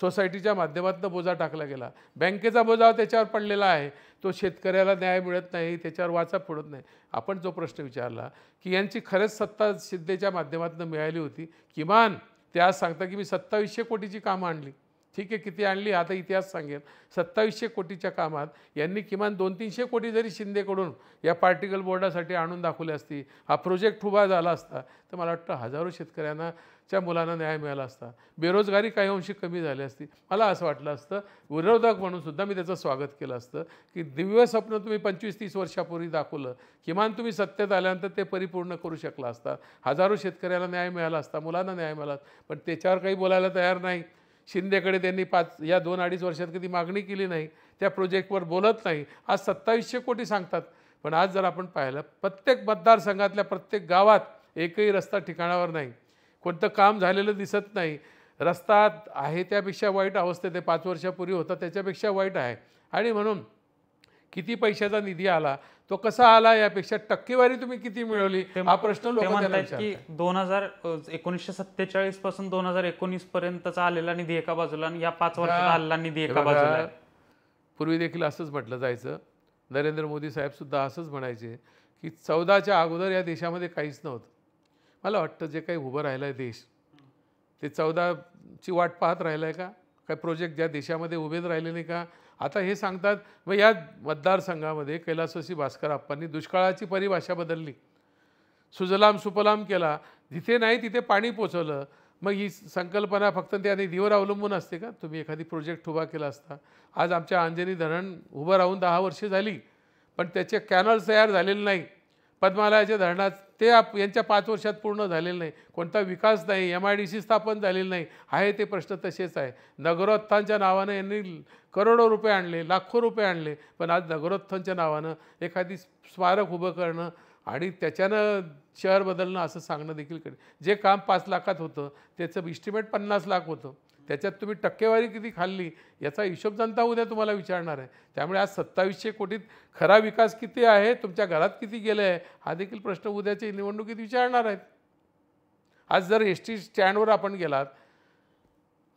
सोसायटीच्या माध्यमातून बोजा टाकला गेला बँकेचा बोजा त्याच्यावर पडलेला आहे तो शेतकऱ्याला न्याय मिळत नाही त्याच्यावर वाचा पडत नाही आपण जो प्रश्न विचारला की यांची खरंच सत्ता सिद्धेच्या माध्यमातून मिळाली होती किमान ते आज सांगता की मी सत्तावीसशे कोटीची कामं आणली ठीक आहे किती आणली आता इतिहास सांगेल सत्तावीसशे कोटीच्या कामात यांनी किमान दोन तीनशे कोटी जरी शिंदेकडून या पार्टिकल बोर्डासाठी आणून दाखवली असती हा प्रोजेक्ट उभा झाला असता तर मला वाटतं हजारो शेतकऱ्यांना च्या मुलांना न्याय मिळाला असता बेरोजगारी काही अंशी कमी झाली असती मला असं वाटलं असतं विरोधक म्हणून सुद्धा मी त्याचं स्वागत केलं असतं की दिव्य स्वप्न तुम्ही पंचवीस तीस वर्षापूर्वी दाखवलं किमान तुम्ही सत्तेत आल्यानंतर ते परिपूर्ण करू शकला असता हजारो शेतकऱ्याला न्याय मिळाला असता मुलांना न्याय मिळाला पण त्याच्यावर काही बोलायला तयार नाही शिंदेकडे त्यांनी पाच या दोन अडीच वर्षात कधी मागणी केली नाही त्या प्रोजेक्टवर बोलत नाही आज सत्तावीसशे कोटी सांगतात पण आज जर आपण पाहिलं प्रत्येक मतदारसंघातल्या प्रत्येक गावात एकही रस्ता ठिकाणावर नाही कोणतं काम झालेलं दिसत नाही रस्ता आहे त्यापेक्षा वाईट अवस्थेत ते पाच वर्षापूर्वी होता त्याच्यापेक्षा वाईट आहे आणि म्हणून किती पैशाचा निधी आला तो कसा आला यापेक्षा टक्केवारी तुम्ही किती मिळवली हा प्रश्न की दोन हजार एकोणीसशे सत्तेचाळीस पासून दोन हजार एकोणीस पर्यंतचा आलेला निधी एका बाजूला आणि या पाच वर्षात आलेला निधी एका बाजूला पूर्वी देखील असंच म्हटलं जायचं नरेंद्र मोदी साहेब सुद्धा असंच म्हणायचे की चौदाच्या अगोदर या देशामध्ये काहीच नव्हतं मला वाटतं जे काही उभं राहिलं आहे देश ते चौदाची वाट पाहत राहिलं आहे का काही प्रोजेक्ट ज्या देशामध्ये उभेच राहिले नाही का आता हे सांगतात व या मतदारसंघामध्ये कैलासवासी भास्कर आप्पांनी दुष्काळाची परिभाषा बदलली सुजलाम सुपलाम केला जिथे नाही तिथे पाणी पोचवलं मग ही संकल्पना फक्त त्या निधीवर अवलंबून असते का तुम्ही एखादी प्रोजेक्ट उभा केला असता आज आमच्या अंजनी धरण उभं राहून दहा वर्षे झाली पण त्याचे कॅनल्स तयार झालेले नाही पद्मालयाच्या धरणात ते आप यांच्या पाच वर्षात पूर्ण झालेलं नाही कोणता विकास नाही एम आय डी सी स्थापन झालेली नाही आहे ते प्रश्न तसेच आहे नगरोत्थानच्या नावानं यांनी करोडो रुपये आणले लाखो रुपये आणले पण आज नगरोत्थानच्या नावानं एखादी स्मारक उभं करणं आणि त्याच्यानं शहर बदलणं असं सांगणं देखील करेल जे काम पाच लाखात होतं त्याचं इस्टिमेट पन्नास लाख होतं त्याच्यात तुम्ही टक्केवारी किती खाल्ली याचा हिशोब जनता उद्या तुम्हाला विचारणार आहे त्यामुळे आज सत्तावीसशे कोटीत खरा विकास किती आहे तुमच्या घरात किती गेलं आहे हा देखील प्रश्न उद्याच्या निवडणुकीत विचारणार आहेत आज जर एस टी स्टँडवर आपण गेलात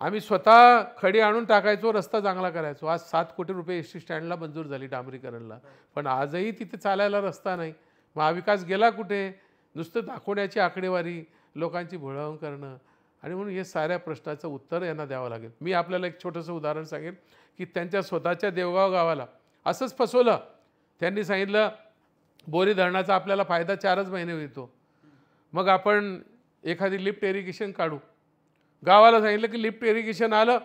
आम्ही स्वतः खडी आणून टाकायचो रस्ता चांगला करायचो आज सात कोटी रुपये एस टी स्टँडला मंजूर झाली डांबरीकरणला पण आजही तिथे चालायला रस्ता नाही महाविकास गेला कुठे नुसतं दाखवण्याची आकडेवारी लोकांची भुळावण करणं आणि म्हणून हे साऱ्या प्रश्नाचं उत्तर यांना द्यावं लागेल मी आपल्याला एक छोटंसं उदाहरण सांगेन की त्यांच्या स्वतःच्या देवगाव गावाला असंच फसवलं त्यांनी सांगितलं बोरी धरणाचा आपल्याला फायदा चारच महिने मिळतो मग आपण एखादी लिफ्ट एरिगेशन काढू गावाला सांगितलं की लिफ्ट एरिगेशन आलं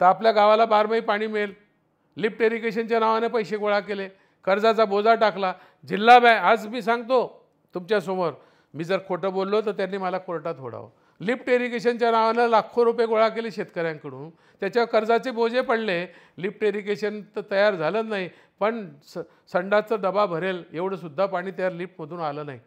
तर आपल्या गावाला बारमाही पाणी मिळेल लिफ्ट एरिगेशनच्या नावाने पैसे गोळा केले कर्जाचा बोजा टाकला जिल्हा बॅ आज मी सांगतो तुमच्यासमोर मी जर खोटं बोललो तर त्यांनी मला कोर्टात होडावं लिफ्ट इरिगेशनच्या नावानं लाखो रुपये गोळा केले शेतकऱ्यांकडून त्याच्या कर्जाचे बोजे पडले लिफ्ट इरिगेशन तर तयार झालं नाही पण स संडाचा दबा भरेल एवढंसुद्धा पाणी त्या लिफ्टमधून आलं नाही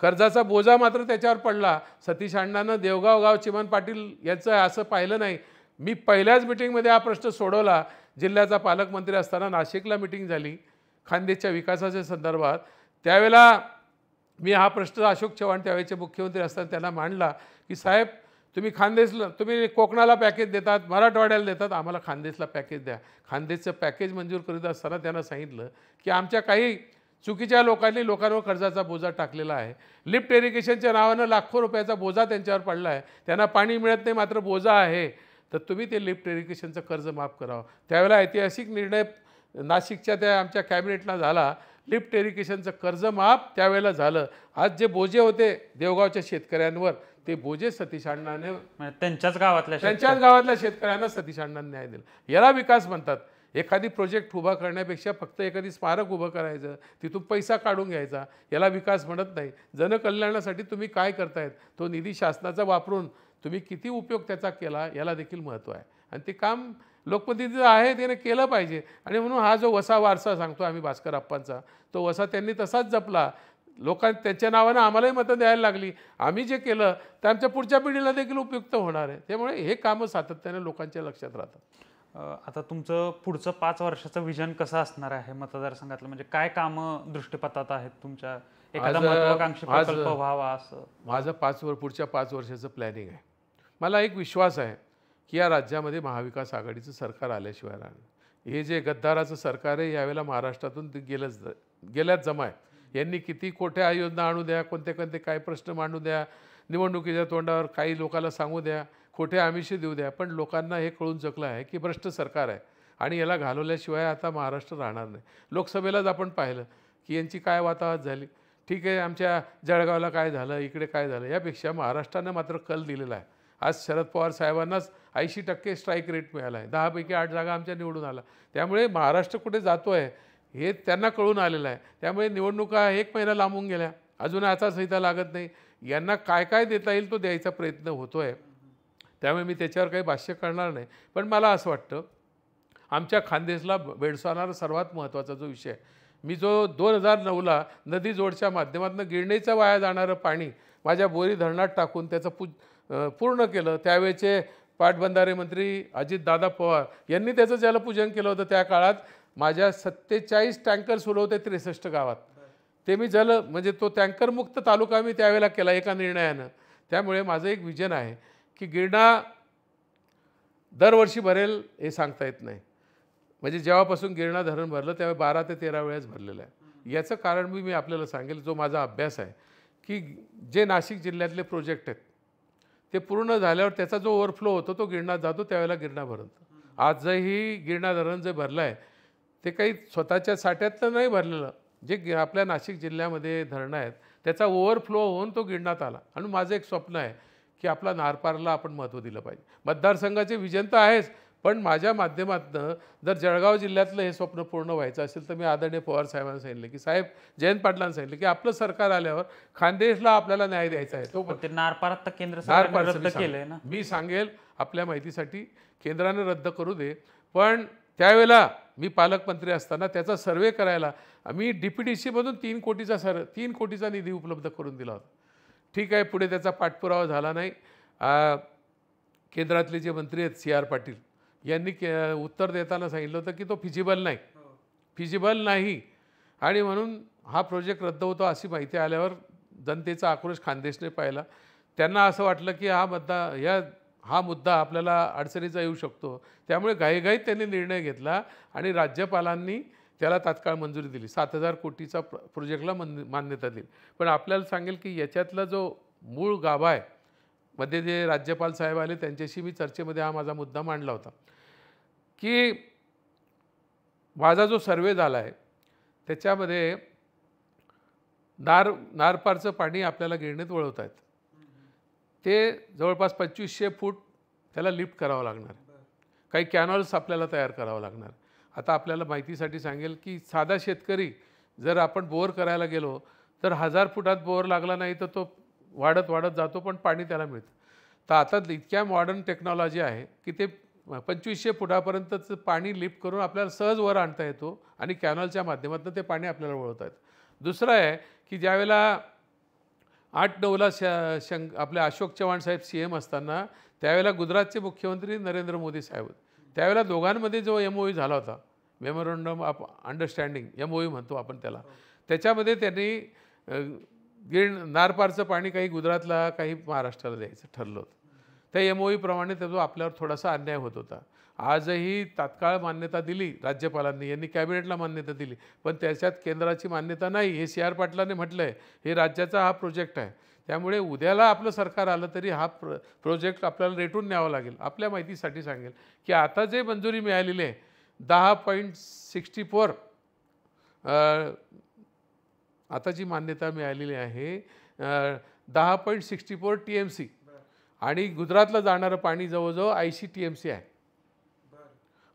कर्जाचा बोजा मात्र त्याच्यावर पडला सतीश अण्णानं देवगाव गाव चिमन पाटील याचं असं पाहिलं नाही मी पहिल्याच मिटिंगमध्ये हा प्रश्न सोडवला जिल्ह्याचा पालकमंत्री असताना नाशिकला मिटिंग झाली खानदेशच्या विकासाच्या संदर्भात त्यावेळेला मी हा प्रश्न अशोक चव्हाण त्यावेळेचे मुख्यमंत्री असताना त्यांना मांडला की साहेब तुम्ही खानदेशला तुम्ही कोकणाला पॅकेज देतात मराठवाड्याला देतात आम्हाला खानदेशला पॅकेज द्या खानदेशचं पॅकेज मंजूर करीत असताना त्यांना सांगितलं की आमच्या काही चुकीच्या लोकांनी लोकांवर कर्जाचा बोजा टाकलेला आहे लिफ्ट इरिगेशनच्या नावानं लाखो रुपयाचा बोजा त्यांच्यावर पडला आहे त्यांना पाणी मिळत नाही मात्र बोजा आहे तर तुम्ही ते लिफ्ट इरिगेशनचं कर्ज माफ करावं त्यावेळेला ऐतिहासिक निर्णय नाशिकच्या त्या आमच्या कॅबिनेटला झाला लिफ्ट कर्ज माफ त्यावेळेला झालं आज जे बोजे होते देवगावच्या शेतकऱ्यांवर ते बोजे सतीश अण्णाने म्हणजे त्यांच्याच गावातल्या त्यांच्याच गावातल्या शेतकऱ्यांना सतीश अण्णांनी न्याय दिला याला विकास म्हणतात एखादी प्रोजेक्ट उभा करण्यापेक्षा फक्त एखादी स्मारक उभं करायचं तिथून पैसा काढून घ्यायचा याला विकास म्हणत नाही जनकल्याणासाठी तुम्ही काय करतायत तो निधी शासनाचा वापरून तुम्ही किती उपयोग त्याचा केला याला देखील महत्त्व आहे आणि ते काम लोकप्रतिनिधी आहे त्याने केलं पाहिजे आणि म्हणून हा जो वसा वारसा सांगतो आम्ही भास्कर आप्पांचा तो वसा त्यांनी तसाच जपला लोकां त्यांच्या नावानं आम्हालाही मतं द्यायला लागली आम्ही जे केलं ते आमच्या पुढच्या पिढीला देखील उपयुक्त होणार आहे त्यामुळे हे कामं सातत्याने लोकांच्या लक्षात राहतात आता तुमचं पुढचं पाच वर्षाचं विजन कसं असणार आहे मतदारसंघातलं म्हणजे काय कामं दृष्टीपथात आहेत तुमच्या एखादा महत्वाकांक्षी व्हावा असं माझं पाच वर्ष पुढच्या पाच वर्षाचं प्लॅनिंग आहे मला एक विश्वास आहे की या राज्यामध्ये महाविकास आघाडीचं सरकार आल्याशिवाय राहणार हे जे गद्दाराचं सरकार आहे यावेळेला महाराष्ट्रातून ते गेलंच गेल्याच जमा आहे यांनी किती कोठे योजना आणू द्या कोणते कोणते काय प्रश्न मांडू द्या निवडणुकीच्या तोंडावर काही लोकांना सांगू द्या खोटे आमिष देऊ द्या पण लोकांना हे कळून चकलं आहे की भ्रष्ट सरकार आहे आणि याला घालवल्याशिवाय आता महाराष्ट्र राहणार नाही लोकसभेलाच आपण पाहिलं की यांची काय वाताहत झाली ठीक आहे आमच्या जळगावला काय झालं इकडे काय झालं यापेक्षा महाराष्ट्रानं मात्र कल दिलेला आहे आज शरद पवार साहेबांनाच ऐंशी टक्के स्ट्राईक रेट मिळाला आहे दहापैकी आठ जागा आमच्या निवडून आला त्यामुळे महाराष्ट्र कुठे जातो आहे हे त्यांना कळून आलेलं आहे त्यामुळे निवडणुका एक महिना लांबून गेल्या अजून आचारसंहिता लागत नाही यांना काय काय देता येईल तो द्यायचा प्रयत्न होतो आहे त्यामुळे मी त्याच्यावर काही भाष्य करणार नाही पण मला असं वाटतं आमच्या खानदेशला भेडसावणारा सर्वात महत्त्वाचा जो विषय आहे मी जो दोन हजार नऊला नदी जोडच्या माध्यमातून गिरणेचं वाया जाणारं पाणी माझ्या बोरी धरणात टाकून त्याचं पू पूर्ण केलं त्यावेळेचे पाटबंधारे मंत्री अजितदादा पवार यांनी त्याचं जलपूजन केलं होतं त्या काळात माझ्या सत्तेचाळीस टँकर सुरू होते त्रेसष्ट गावात ते मी जल म्हणजे तो टँकरमुक्त तालुका मी त्यावेळेला केला एका निर्णयानं त्यामुळे माझं एक विजन आहे की गिरणा दरवर्षी भरेल हे सांगता येत नाही म्हणजे जेव्हापासून गिरणा धरण भरलं तेव्हा बारा ते तेरा वेळेस भरलेलं आहे याचं कारण मी मी आपल्याला सांगेल जो माझा अभ्यास आहे की जे नाशिक जिल्ह्यातले प्रोजेक्ट आहेत ते पूर्ण झाल्यावर त्याचा जो ओव्हरफ्लो होतो तो गिरणात जातो त्यावेळेला गिरणा भरतो आजही गिरणा धरण जे भरलं आहे ते काही स्वतःच्या साठ्यातलं नाही भरलेलं जे आपल्या नाशिक जिल्ह्यामध्ये धरणं आहेत त्याचा ओव्हरफ्लो होऊन तो गिरणात आला आणि माझं एक स्वप्न आहे की आपला नारपारला आपण महत्त्व दिलं पाहिजे मतदारसंघाचे विजन तर आहेच पण माझ्या माध्यमातनं जर जळगाव जिल्ह्यातलं हे स्वप्न पूर्ण व्हायचं असेल तर मी आदरणीय पवार साहेबांना सांगितलं की साहेब जयंत पाटलांना सांगितलं की आपलं सरकार आल्यावर खानदेशला आपल्याला न्याय द्यायचा आहे तो पण नारपारात केंद्र ना मी सांगेल आपल्या माहितीसाठी केंद्राने रद्द करू दे पण त्यावेळेला मी पालकमंत्री असताना त्याचा सर्वे करायला मी डी पी डी सीमधून तीन कोटीचा सर तीन कोटीचा निधी उपलब्ध करून दिला होता ठीक आहे पुढे त्याचा पाठपुरावा झाला नाही केंद्रातले जे मंत्री आहेत सी आर पाटील यांनी उत्तर देताना सांगितलं होतं की तो फिजिबल नाही हो. फिजिबल नाही आणि म्हणून हा प्रोजेक्ट रद्द होतो अशी माहिती आल्यावर जनतेचा आक्रोश खानदेशने पाहिला त्यांना असं वाटलं की हा मुद्दा या हा मुद्दा आपल्याला अडचणीचा येऊ शकतो त्यामुळे घाईघाईत त्यांनी निर्णय घेतला आणि राज्यपालांनी त्याला तात्काळ मंजुरी दिली सात हजार कोटीचा प्रोजेक्टला मन मान्यता दिली पण आपल्याला सांगेल की याच्यातला जो मूळ गाभा आहे मध्ये जे राज्यपाल साहेब आले त्यांच्याशी मी चर्चेमध्ये हा माझा मुद्दा मांडला होता की माझा जो सर्वे झाला आहे त्याच्यामध्ये नार नारपारचं पाणी आपल्याला गिरणीत वळवत आहेत ते जवळपास पंचवीसशे फूट त्याला लिफ्ट करावं लागणार काही कॅनॉल्स आपल्याला तयार करावं लागणार आता आपल्याला माहितीसाठी सांगेल की साधा शेतकरी जर आपण बोअर करायला गेलो तर हजार फुटात बोअर लागला नाही तर तो वाढत वाढत जातो पण पाणी त्याला मिळतं तर आता इतक्या मॉडर्न टेक्नॉलॉजी आहे की ते पंचवीसशे फुटापर्यंतच पाणी लिप करून आपल्याला सहज वर आणता येतो आणि कॅनॉलच्या माध्यमातून ते पाणी आपल्याला वळवत आहेत दुसरं आहे की ज्यावेळेला आठ नऊला श शं आपल्या अशोक चव्हाण साहेब सी एम असताना त्यावेळेला गुजरातचे मुख्यमंत्री नरेंद्र मोदी साहेब त्यावेळेला दोघांमध्ये जो एम ओ यू झाला होता memorandum of understanding M O U म्हणतो आपण त्याला त्याच्यामध्ये त्यांनी गिण नारपारचं पाणी काही गुजरातला काही महाराष्ट्राला द्यायचं ठरलं होतं त्या एम ओईप्रमाणे e त्याचा आपल्यावर थोडासा अन्याय होत होता आजही तात्काळ मान्यता दिली राज्यपालांनी यांनी कॅबिनेटला मान्यता दिली पण त्याच्यात केंद्राची मान्यता नाही हे सी आर पाटलाने म्हटलं आहे हे राज्याचा हा प्रोजेक्ट आहे त्यामुळे उद्याला आपलं सरकार आलं तरी हा प्र प्रोजेक्ट आपल्याला रेटून न्यावा लागेल आपल्या माहितीसाठी सांगेल की आता जे मंजुरी मिळालेली आहे दहा पॉईंट सिक्स्टी फोर आता जी मान्यता मिळालेली आहे दहा point sixty four T M C आणि गुजरातला जाणारं पाणी जवळजवळ ऐंशी टी एम सी आहे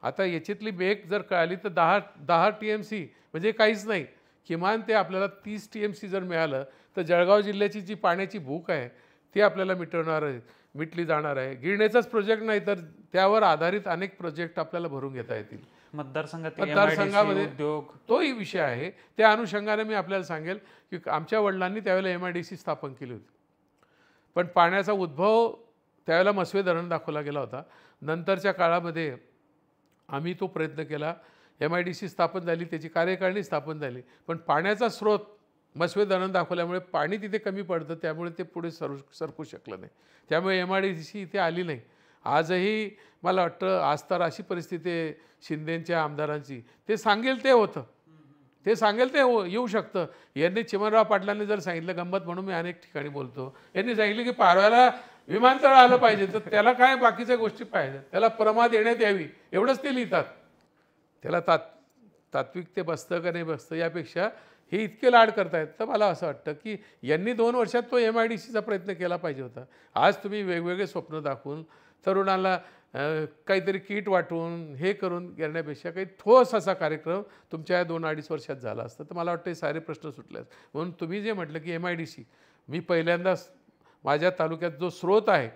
आता याच्यातली बेक जर कळाली तर दहा दहा टी एम सी म्हणजे काहीच नाही किमान ते आपल्याला तीस टी एम सी जर मिळालं तर जळगाव जिल्ह्याची जी पाण्याची भूक आहे ती आपल्याला मिटवणार आहे मिटली जाणार आहे गिरणेचाच प्रोजेक्ट नाही तर त्यावर आधारित अनेक प्रोजेक्ट आपल्याला भरून घेता येतील मतदारसंघामध्ये उद्योग तोही विषय आहे त्या अनुषंगाने मी आपल्याला सांगेल की आमच्या वडिलांनी त्यावेळेला एम आय डी सी स्थापन केली होती पण पाण्याचा उद्भव त्यावेळेला मसवे धरण दाखवला गेला होता नंतरच्या काळामध्ये आम्ही तो प्रयत्न केला एम आय डी सी स्थापन झाली त्याची कार्यकारिणी स्थापन झाली पण पाण्याचा स्रोत मसवे धरण दाखवल्यामुळे पाणी तिथे कमी पडतं त्यामुळे ते पुढे सर सरकू शकलं नाही त्यामुळे एम आय डी सी इथे आली नाही आजही मला वाटतं आज तर अशी परिस्थिती आहे शिंदेच्या आमदारांची ते सांगेल ते होतं ते सांगेल ते हो येऊ शकतं यांनी चिमनराव पाटलांनी जर सांगितलं गंमत म्हणून मी अनेक ठिकाणी बोलतो यांनी सांगितलं की पारव्याला विमानतळ आलं पाहिजे तर त्याला काय बाकीच्या गोष्टी पाहिजे त्याला प्रमाद येण्यात यावी एवढंच ते लिहितात त्याला तात तात्विक ते बसतं का नाही बसतं यापेक्षा हे इतके लाड करतायत तर मला असं वाटतं की यांनी दोन वर्षात तो एम आय डी सीचा प्रयत्न केला पाहिजे होता आज तुम्ही वेगवेगळे स्वप्न दाखवून तरुणाला काहीतरी किट वाटून हे करून घेण्यापेक्षा काही ठोस असा कार्यक्रम तुमच्या या दोन अडीच वर्षात झाला असता तर मला वाटतं हे सारे प्रश्न सुटले म्हणून तुम्ही जे म्हटलं की एम आय डी सी मी पहिल्यांदा माझ्या तालुक्यात जो स्रोत आहे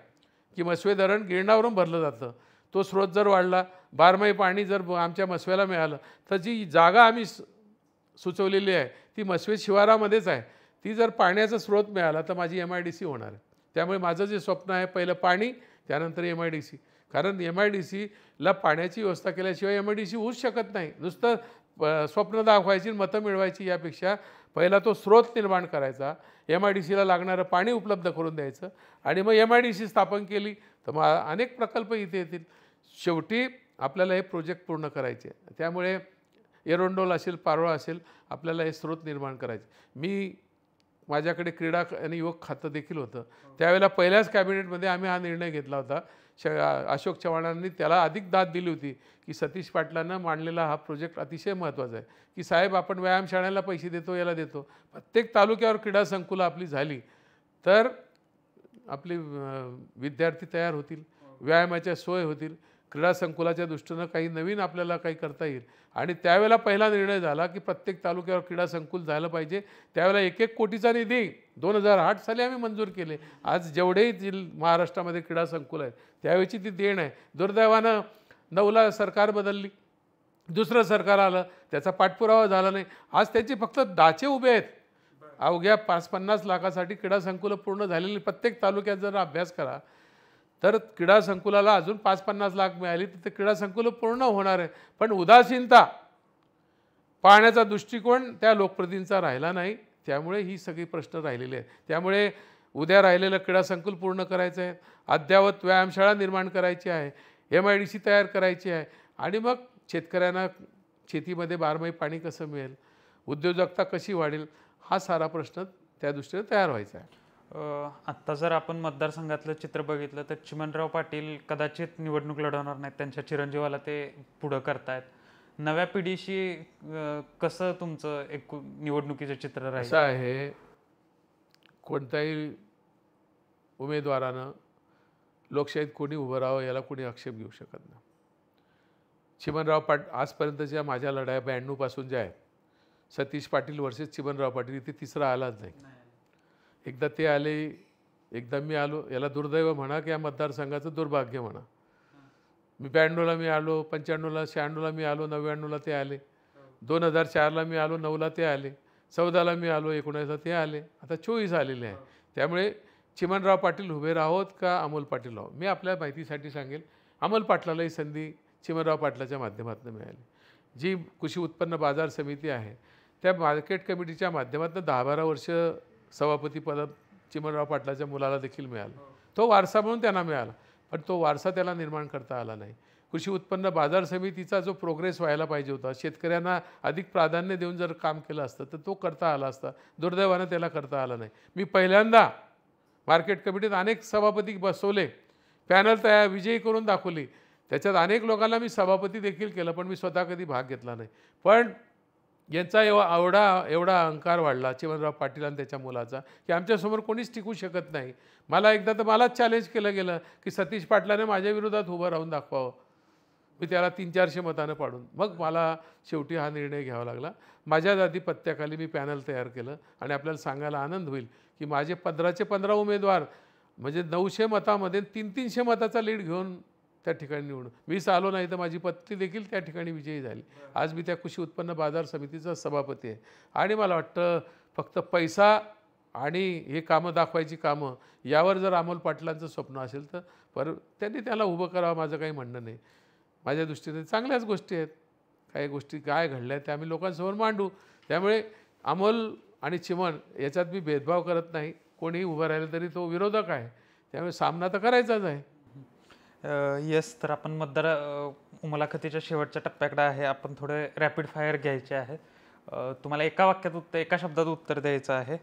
की मसवे धरण गिरणावरून भरलं जातं तो स्रोत जर वाढला बारमाही पाणी जर आमच्या मसव्याला मिळालं तर जी जागा आम्ही सुचवलेली आहे ती मसवे शिवारामध्येच आहे ती जर पाण्याचा स्रोत मिळाला तर माझी एम आय डी सी होणार आहे त्यामुळे माझं जे स्वप्न आहे पहिलं पाणी त्यानंतर एम आय डी सी कारण एम आय डी सीला पाण्याची व्यवस्था केल्याशिवाय एम आय डी सी होऊच शकत नाही नुसतं स्वप्न दाखवायची मतं मिळवायची यापेक्षा पहिला तो स्रोत निर्माण करायचा एम आय डी सीला लागणारं पाणी उपलब्ध करून द्यायचं आणि मग एम आय डी सी स्थापन केली तर मग अनेक प्रकल्प इथे येतील शेवटी आपल्याला हे प्रोजेक्ट पूर्ण करायचे त्यामुळे एरोंडोल असेल पारोळा असेल आपल्याला हे स्रोत निर्माण करायचे मी माझ्याकडे क्रीडा आणि युवक खातं देखील होतं त्यावेळेला पहिल्याच कॅबिनेटमध्ये आम्ही हा निर्णय घेतला होता श अशोक चव्हाणांनी त्याला अधिक दाद दिली होती की सतीश पाटलांना मांडलेला हा प्रोजेक्ट अतिशय महत्त्वाचा आहे की साहेब आपण व्यायामशाळेला पैसे देतो याला देतो प्रत्येक तालुक्यावर क्रीडा संकुलं आपली झाली तर आपले विद्यार्थी तयार होतील व्यायामाच्या सोय होतील क्रीडा संकुलाच्या दृष्टीनं काही नवीन आपल्याला काही करता येईल आणि त्यावेळेला पहिला निर्णय झाला की प्रत्येक तालुक्यावर क्रीडा संकुल झालं पाहिजे त्यावेळेला एक एक कोटीचा निधी दोन हजार आठ साली आम्ही मंजूर केले आज जेवढेही जिल महाराष्ट्रामध्ये क्रीडा संकुल आहेत त्यावेळीची ती देण आहे दुर्दैवानं नऊला सरकार बदलली दुसरं सरकार आलं त्याचा पाठपुरावा झाला नाही आज त्याचे फक्त डाचे उभे आहेत अवघ्या पाच पन्नास लाखासाठी क्रीडा संकुलं पूर्ण झालेली प्रत्येक तालुक्यात जर अभ्यास करा तर क्रीडा संकुलाला अजून पाच पन्नास लाख मिळाली तर ते क्रीडा संकुल पूर्ण होणार आहे पण उदासीनता पाहण्याचा दृष्टिकोन त्या लोकप्रतींचा राहिला नाही त्यामुळे ही सगळी प्रश्न राहिलेले आहेत त्यामुळे उद्या राहिलेलं क्रीडा संकुल पूर्ण करायचं आहे अद्यावत व्यायामशाळा निर्माण करायची आहे एम आय डी सी तयार करायची आहे आणि मग शेतकऱ्यांना शेतीमध्ये बारमाही पाणी कसं मिळेल उद्योजकता कशी वाढेल हा सारा प्रश्न त्या दृष्टीने तयार व्हायचा आहे आत्ता जर आपण मतदारसंघातलं चित्र बघितलं तर चिमनराव पाटील कदाचित निवडणूक लढवणार नाहीत त्यांच्या चिरंजीवाला ते पुढं करतायत नव्या पिढीशी कसं तुमचं एक निवडणुकीचं चित्र राहील असं आहे कोणत्याही उमेदवारानं लोकशाहीत कोणी उभं राहावं याला कोणी आक्षेप घेऊ शकत नाही चिमनराव पाट आजपर्यंत ज्या माझ्या लढाया ब्याण्णवपासून ज्या आहेत सतीश पाटील वर्षेस चिमनराव पाटील इथे तिसरा आलाच नाही एकदा ते आले एकदा मी आलो याला दुर्दैव म्हणा की या मतदारसंघाचं दुर्भाग्य म्हणा मी ब्याण्णवला मी आलो पंच्याण्णवला शहाण्णवला मी आलो नव्याण्णवला ते आले दोन हजार चारला मी आलो नऊला ते आले चौदाला मी आलो एकोणीसला ते आले आता चोवीस आलेले आहे त्यामुळे चिमनराव पाटील उभे राहोत का अमोल पाटील राहो मी आपल्या माहितीसाठी सांगेल अमोल पाटलालाही संधी चिमनराव पाटलाच्या माध्यमातून मिळाली जी कृषी उत्पन्न बाजार समिती आहे त्या मार्केट कमिटीच्या माध्यमातून दहा बारा वर्ष सभापती पदक चिमनराव पाटलाच्या मुलाला देखील मिळालं तो वारसा म्हणून त्यांना मिळाला पण तो वारसा त्याला निर्माण करता आला नाही कृषी उत्पन्न बाजार समितीचा जो प्रोग्रेस व्हायला पाहिजे होता शेतकऱ्यांना अधिक प्राधान्य देऊन जर काम केलं असतं तर तो करता आला असता दुर्दैवानं त्याला करता आला नाही मी पहिल्यांदा मार्केट कमिटीत अनेक सभापती बसवले पॅनल तयार विजयी करून दाखवली त्याच्यात अनेक लोकांना मी सभापती देखील केलं पण मी स्वतः कधी भाग घेतला नाही पण यांचा एव एवढा एवढा अहंकार वाढला चिमनराव पाटील आणि त्याच्या मुलाचा की आमच्यासमोर कोणीच टिकू शकत नाही मला एकदा तर मलाच चॅलेंज केलं गेलं की सतीश पाटलाने माझ्या विरोधात उभं राहून दाखवावं मी त्याला तीन चारशे मतानं पाडून मग मला शेवटी हा निर्णय घ्यावा लागला माझ्या जाती पत्त्याखाली मी पॅनल तयार केलं आणि आपल्याला सांगायला आनंद होईल की माझे पंधराचे पंधरा उमेदवार म्हणजे नऊशे मतामध्ये तीन तीनशे मताचा लीड घेऊन त्या ठिकाणी निवडून मीच आलो नाही तर माझी पत्नी देखील त्या ठिकाणी विजयी झाली आज मी त्या कृषी उत्पन्न बाजार समितीचा सभापती आहे आणि मला वाटतं फक्त पैसा आणि हे कामं दाखवायची कामं यावर जर अमोल पाटलांचं स्वप्न असेल तर पर त्यांनी त्याला उभं करावं माझं काही म्हणणं नाही माझ्या दृष्टीने चांगल्याच गोष्टी आहेत काही गोष्टी काय घडल्या त्या आम्ही लोकांसमोर मांडू त्यामुळे अमोल आणि चिमण याच्यात मी भेदभाव करत नाही कोणीही उभं राहिलं तरी तो विरोधक आहे त्यामुळे सामना तर करायचाच आहे येस तर आपण मतदार मुलाखतीच्या शेवटच्या टप्प्याकडे आहे आपण थोडे रॅपिड फायर घ्यायचे आहे तुम्हाला एका वाक्यात उत्तर एका शब्दात उत्तर द्यायचं आहे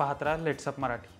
पाहत राहा लेट्सअप मराठी